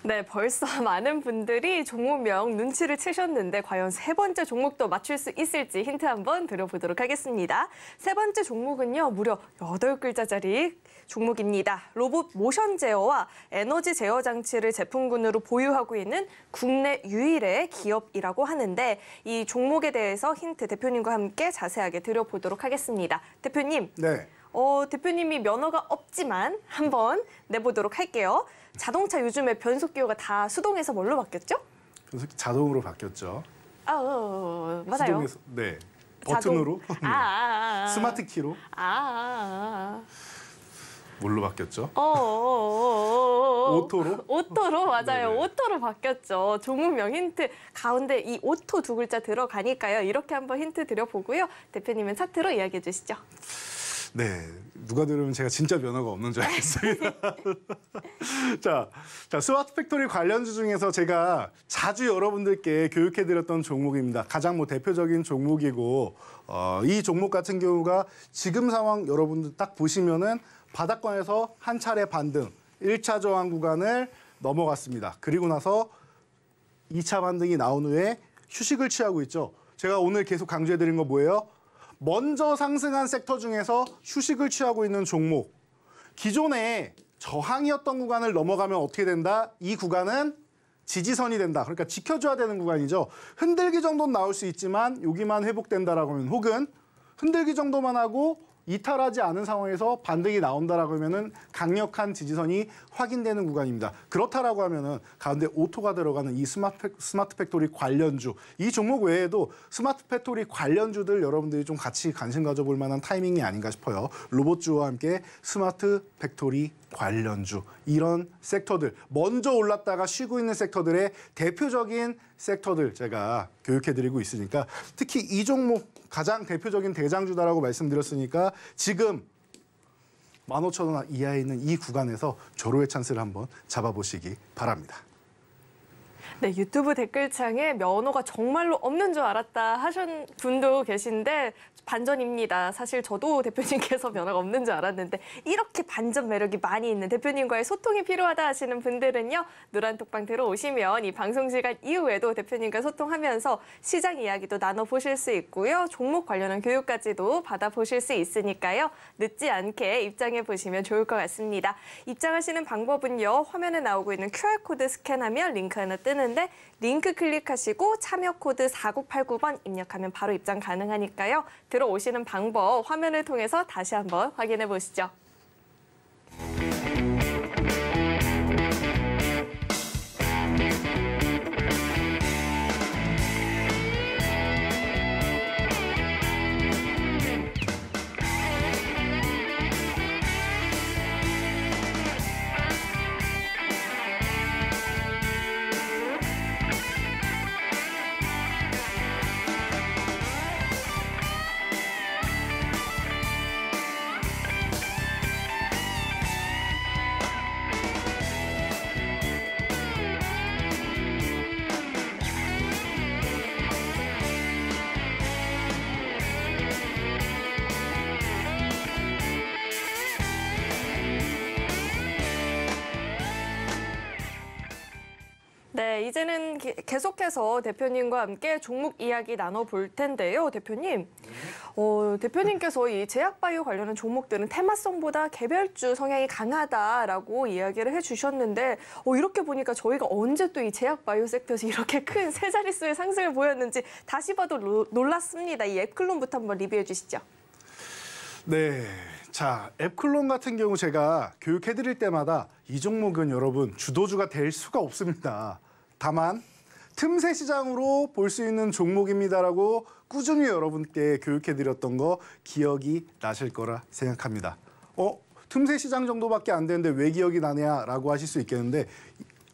네, 벌써 많은 분들이 종목명 눈치를 채셨는데 과연 세 번째 종목도 맞출 수 있을지 힌트 한번 들어보도록 하겠습니다. 세 번째 종목은요, 무려 8 글자짜리 종목입니다. 로봇 모션 제어와 에너지 제어 장치를 제품군으로 보유하고 있는 국내 유일의 기업이라고 하는데 이 종목에 대해서 힌트 대표님과 함께 자세하게 들어보도록 하겠습니다. 대표님. 네. 어, 대표님이 면허가 없지만 한번 내보도록 할게요. 자동차 요즘에 변속 기호가 다 수동에서 뭘로 바뀌었죠? 변속 자동으로 바뀌었죠. 아, 어, 어, 어 맞아요. 수동에서, 네. 버튼으로? 아, 아, 아, 아, 스마트 키로? 아, 아, 아. 뭘로 바뀌었죠? 어, 어, 오토로? 오토로 맞아요. 네 오토로 바뀌었죠. 종문명 힌트 가운데 이 오토 두 글자 들어가니까요. 이렇게 한번 힌트 드려보고요. 대표님은 차트로 이야기해 주시죠. 네, 누가 들으면 제가 진짜 변화가 없는 줄 알겠습니다. 자, 자, 스마트 팩토리 관련주 중에서 제가 자주 여러분들께 교육해드렸던 종목입니다. 가장 뭐 대표적인 종목이고, 어, 이 종목 같은 경우가 지금 상황 여러분들 딱 보시면은 바닥권에서 한 차례 반등, 1차 저항 구간을 넘어갔습니다. 그리고 나서 2차 반등이 나온 후에 휴식을 취하고 있죠. 제가 오늘 계속 강조해드린 거 뭐예요? 먼저 상승한 섹터 중에서 휴식을 취하고 있는 종목. 기존에 저항이었던 구간을 넘어가면 어떻게 된다? 이 구간은 지지선이 된다. 그러니까 지켜줘야 되는 구간이죠. 흔들기 정도는 나올 수 있지만 여기만 회복된다라고 하면 혹은 흔들기 정도만 하고 이탈하지 않은 상황에서 반등이 나온다라고 하면은 강력한 지지선이 확인되는 구간입니다. 그렇다라고 하면은 가운데 오토가 들어가는 이 스마트, 스마트 팩토리 관련주 이 종목 외에도 스마트 팩토리 관련주들 여러분들이 좀 같이 관심 가져볼 만한 타이밍이 아닌가 싶어요. 로봇주와 함께 스마트 팩토리 관련주 이런 섹터들 먼저 올랐다가 쉬고 있는 섹터들의 대표적인 섹터들 제가 교육해드리고 있으니까 특히 이 종목 가장 대표적인 대장주다라고 말씀드렸으니까 지금 15,000원 이하에 있는 이 구간에서 조로의 찬스를 한번 잡아보시기 바랍니다. 네, 유튜브 댓글창에 면허가 정말로 없는 줄 알았다 하신 분도 계신데 반전입니다. 사실 저도 대표님께서 면허가 없는 줄 알았는데 이렇게 반전 매력이 많이 있는 대표님과의 소통이 필요하다 하시는 분들은요. 노란톡방 들어오시면 이 방송 시간 이후에도 대표님과 소통하면서 시장 이야기도 나눠보실 수 있고요. 종목 관련한 교육까지도 받아보실 수 있으니까요. 늦지 않게 입장해 보시면 좋을 것 같습니다. 입장하시는 방법은요. 화면에 나오고 있는 QR코드 스캔하면 링크 하나 뜨는 하는데 링크 클릭하시고 참여 코드 4989번 입력하면 바로 입장 가능하니까요. 들어오시는 방법 화면을 통해서 다시 한번 확인해 보시죠. 이제는 계속해서 대표님과 함께 종목 이야기 나눠볼 텐데요. 대표님, 어, 대표님께서 이 제약바이오 관련한 종목들은 테마성보다 개별주 성향이 강하다라고 이야기를 해주셨는데 어, 이렇게 보니까 저희가 언제 또 이 제약바이오 섹터에서 이렇게 큰 세 자릿수의 상승을 보였는지 다시 봐도 로, 놀랐습니다. 이 앱클론부터 한번 리뷰해 주시죠. 네. 자, 앱클론 같은 경우 제가 교육해드릴 때마다 이 종목은 여러분 주도주가 될 수가 없습니다. 다만 틈새 시장으로 볼 수 있는 종목입니다라고 꾸준히 여러분께 교육해드렸던 거 기억이 나실 거라 생각합니다. 어? 틈새 시장 정도밖에 안 되는데 왜 기억이 나냐라고 하실 수 있겠는데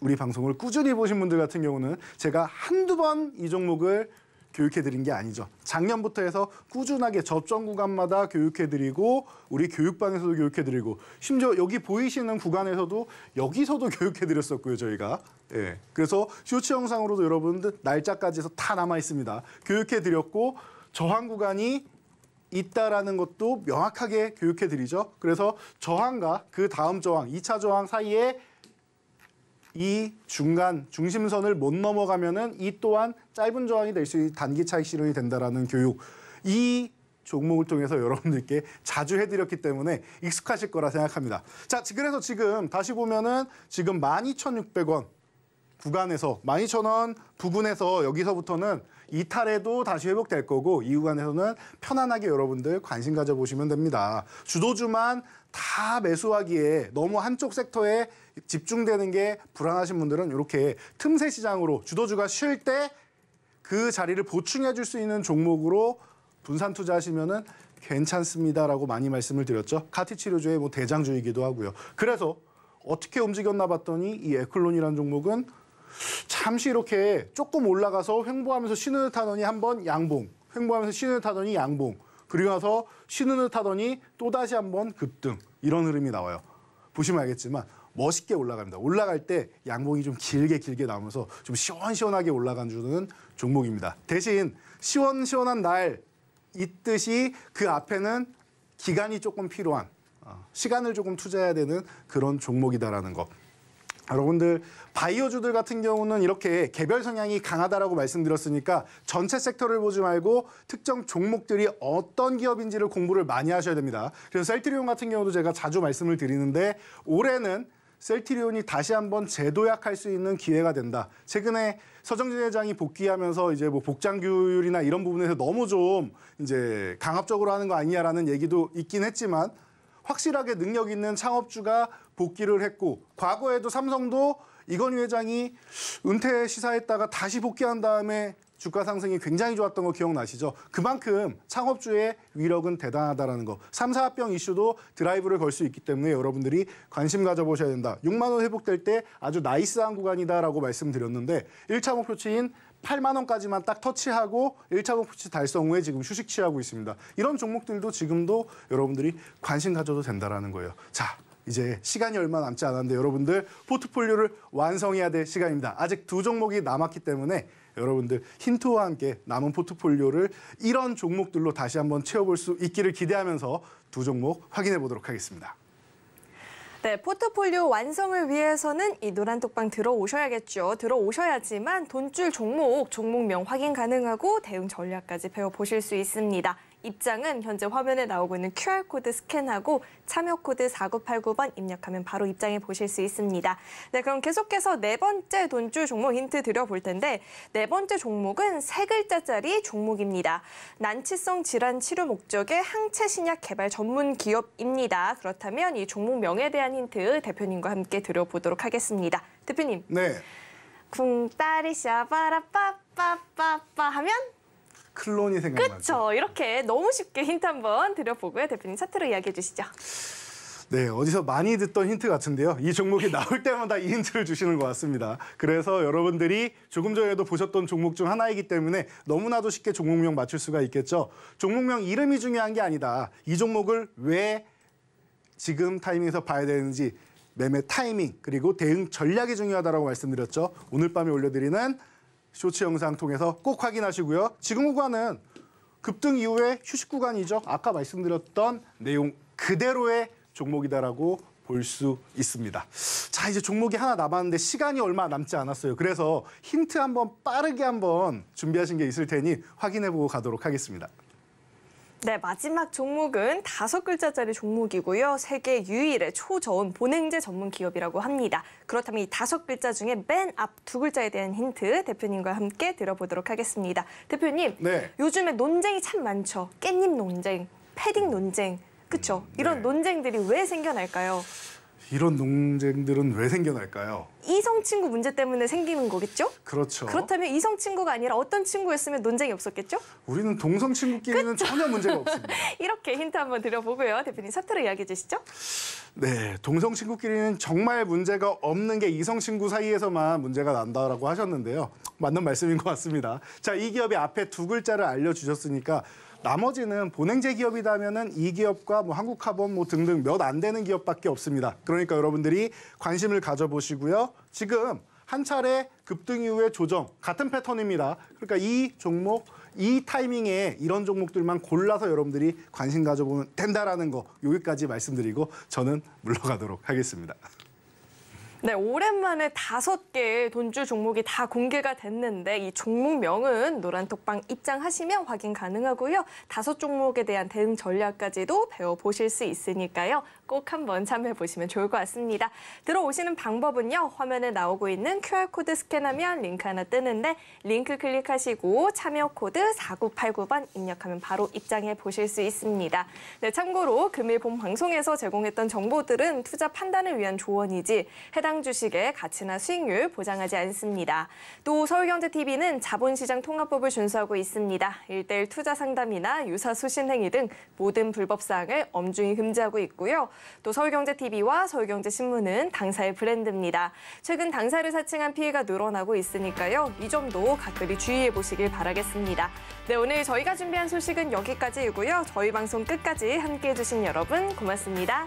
우리 방송을 꾸준히 보신 분들 같은 경우는 제가 한두 번 이 종목을 교육해드린 게 아니죠. 작년부터 해서 꾸준하게 접전 구간마다 교육해드리고 우리 교육방에서도 교육해드리고 심지어 여기 보이시는 구간에서도 여기서도 교육해드렸었고요, 저희가. 예. 그래서 쇼츠 영상으로도 여러분들 날짜까지 해서 다 남아있습니다. 교육해드렸고 저항 구간이 있다라는 것도 명확하게 교육해드리죠. 그래서 저항과 그 다음 저항, 2차 저항 사이에 이 중간 중심선을 못 넘어가면은 이 또한 짧은 저항이 될 수 있는 단기 차익 실현이 된다라는 교육 이 종목을 통해서 여러분들께 자주 해드렸기 때문에 익숙하실 거라 생각합니다. 자, 그래서 지금 다시 보면은 지금 12,600원 구간에서 12,000원 부분에서 여기서부터는 이탈에도 다시 회복될 거고 이 구간에서는 편안하게 여러분들 관심 가져보시면 됩니다. 주도주만 다 매수하기에 너무 한쪽 섹터에 집중되는 게 불안하신 분들은 이렇게 틈새 시장으로 주도주가 쉴 때 그 자리를 보충해 줄 수 있는 종목으로 분산 투자하시면은 괜찮습니다라고 많이 말씀을 드렸죠. 카티 치료제의 뭐 대장주이기도 하고요. 그래서 어떻게 움직였나 봤더니 이 에클론이라는 종목은 잠시 이렇게 조금 올라가서 횡보하면서 쉬는 듯 하더니 한 번 양봉, 횡보하면서 쉬는 듯 하더니 양봉, 그리고 나서 쉬는 듯 하더니 또다시 한 번 급등 이런 흐름이 나와요. 보시면 알겠지만 멋있게 올라갑니다. 올라갈 때 양봉이 좀 길게 길게 나오면서 좀 시원시원하게 올라간 주는 종목입니다. 대신 시원시원한 날 있듯이 그 앞에는 기간이 조금 필요한 어, 시간을 조금 투자해야 되는 그런 종목이다라는 거. 여러분들 바이오주들 같은 경우는 이렇게 개별 성향이 강하다라고 말씀드렸으니까 전체 섹터를 보지 말고 특정 종목들이 어떤 기업인지를 공부를 많이 하셔야 됩니다. 그래서 셀트리온 같은 경우도 제가 자주 말씀을 드리는데 올해는 셀트리온이 다시 한번 재도약할 수 있는 기회가 된다. 최근에 서정진 회장이 복귀하면서 이제 뭐 복장 규율이나 이런 부분에서 너무 좀 이제 강압적으로 하는 거 아니냐라는 얘기도 있긴 했지만 확실하게 능력 있는 창업주가 복귀를 했고 과거에도 삼성도 이건희 회장이 은퇴 시사했다가 다시 복귀한 다음에 주가 상승이 굉장히 좋았던 거 기억나시죠? 그만큼 창업주의 위력은 대단하다라는 거. 3, 사합병 이슈도 드라이브를 걸 수 있기 때문에 여러분들이 관심 가져보셔야 된다. 6만 원 회복될 때 아주 나이스한 구간이다라고 말씀드렸는데 1차 목표치인 8만 원까지만 딱 터치하고 1차 목표치 달성 후에 지금 휴식 취하고 있습니다. 이런 종목들도 지금도 여러분들이 관심 가져도 된다라는 거예요. 자, 이제 시간이 얼마 남지 않았는데 여러분들 포트폴리오를 완성해야 될 시간입니다. 아직 두 종목이 남았기 때문에 여러분들 힌트와 함께 남은 포트폴리오를 이런 종목들로 다시 한번 채워볼 수 있기를 기대하면서 두 종목 확인해 보도록 하겠습니다. 네, 포트폴리오 완성을 위해서는 이 노란 독방 들어오셔야겠죠. 들어오셔야지만 돈줄 종목, 종목명 확인 가능하고 대응 전략까지 배워보실 수 있습니다. 입장은 현재 화면에 나오고 있는 QR코드 스캔하고 참여 코드 4989번 입력하면 바로 입장해 보실 수 있습니다. 네, 그럼 계속해서 네 번째 돈줄 종목 힌트 드려볼 텐데 네 번째 종목은 세 글자짜리 종목입니다. 난치성 질환 치료 목적의 항체 신약 개발 전문 기업입니다. 그렇다면 이 종목명에 대한 힌트 대표님과 함께 드려보도록 하겠습니다. 대표님. 네. 궁따리 샤바라 빠빠빠빠 하면 클론이 생각나죠. 그렇죠. 이렇게 너무 쉽게 힌트 한번 드려보고요. 대표님 차트로 이야기해 주시죠. 네, 어디서 많이 듣던 힌트 같은데요. 이 종목이 나올 때마다 이 힌트를 주시는 것 같습니다. 그래서 여러분들이 조금 전에도 보셨던 종목 중 하나이기 때문에 너무나도 쉽게 종목명 맞출 수가 있겠죠. 종목명 이름이 중요한 게 아니다. 이 종목을 왜 지금 타이밍에서 봐야 되는지 매매 타이밍 그리고 대응 전략이 중요하다고 말씀드렸죠. 오늘 밤에 올려드리는 쇼츠 영상 통해서 꼭 확인하시고요. 지금 구간은 급등 이후에 휴식 구간이죠. 아까 말씀드렸던 내용 그대로의 종목이다라고 볼 수 있습니다. 자, 이제 종목이 하나 남았는데 시간이 얼마 남지 않았어요. 그래서 힌트 한번 빠르게 한번 준비하신 게 있을 테니 확인해 보고 가도록 하겠습니다. 네, 마지막 종목은 다섯 글자짜리 종목이고요. 세계 유일의 초저음 보냉제 전문 기업이라고 합니다. 그렇다면 이 다섯 글자 중에 맨 앞 두 글자에 대한 힌트 대표님과 함께 들어보도록 하겠습니다. 대표님, 네. 요즘에 논쟁이 참 많죠. 깻잎 논쟁, 패딩 논쟁, 그렇죠? 이런 네. 논쟁들이 왜 생겨날까요? 이런 논쟁들은 왜 생겨날까요? 이성 친구 문제 때문에 생기는 거겠죠? 그렇죠. 그렇다면 이성 친구가 아니라 어떤 친구였으면 논쟁이 없었겠죠? 우리는 동성 친구끼리는 그쵸? 전혀 문제가 없습니다. 이렇게 힌트 한번 드려보고요. 대표님 사태로 이야기해 주시죠. 네, 동성 친구끼리는 정말 문제가 없는 게 이성 친구 사이에서만 문제가 난다라고 하셨는데요. 맞는 말씀인 것 같습니다. 자, 이 기업이 앞에 두 글자를 알려주셨으니까 나머지는 보냉제 기업이라면은이 기업과 뭐 한국카본 뭐 등등 몇 안 되는 기업밖에 없습니다. 그러니까 여러분들이 관심을 가져보시고요. 지금 한 차례 급등 이후에 조정 같은 패턴입니다. 그러니까 이 종목 이 타이밍에 이런 종목들만 골라서 여러분들이 관심 가져보면 된다라는 거 여기까지 말씀드리고 저는 물러가도록 하겠습니다. 네, 오랜만에 다섯 개의 돈주 종목이 다 공개가 됐는데 이 종목명은 노란톡방 입장하시면 확인 가능하고요. 다섯 종목에 대한 대응 전략까지도 배워보실 수 있으니까요. 꼭 한번 참여해보시면 좋을 것 같습니다. 들어오시는 방법은요. 화면에 나오고 있는 QR코드 스캔하면 링크 하나 뜨는데 링크 클릭하시고 참여 코드 4989번 입력하면 바로 입장해 보실 수 있습니다. 네, 참고로 금일 본 방송에서 제공했던 정보들은 투자 판단을 위한 조언이지 해당 해당 주식의 가치나 수익률 보장하지 않습니다. 또 서울경제TV는 자본시장 통합법을 준수하고 있습니다. 일대일 투자 상담이나 유사 수신 행위 등 모든 불법 사항을 엄중히 금지하고 있고요. 또 서울경제TV와 서울경제신문은 당사의 브랜드입니다. 최근 당사를 사칭한 피해가 늘어나고 있으니까요. 이 점도 각별히 주의해 보시길 바라겠습니다. 네, 오늘 저희가 준비한 소식은 여기까지이고요. 저희 방송 끝까지 함께해 주신 여러분 고맙습니다.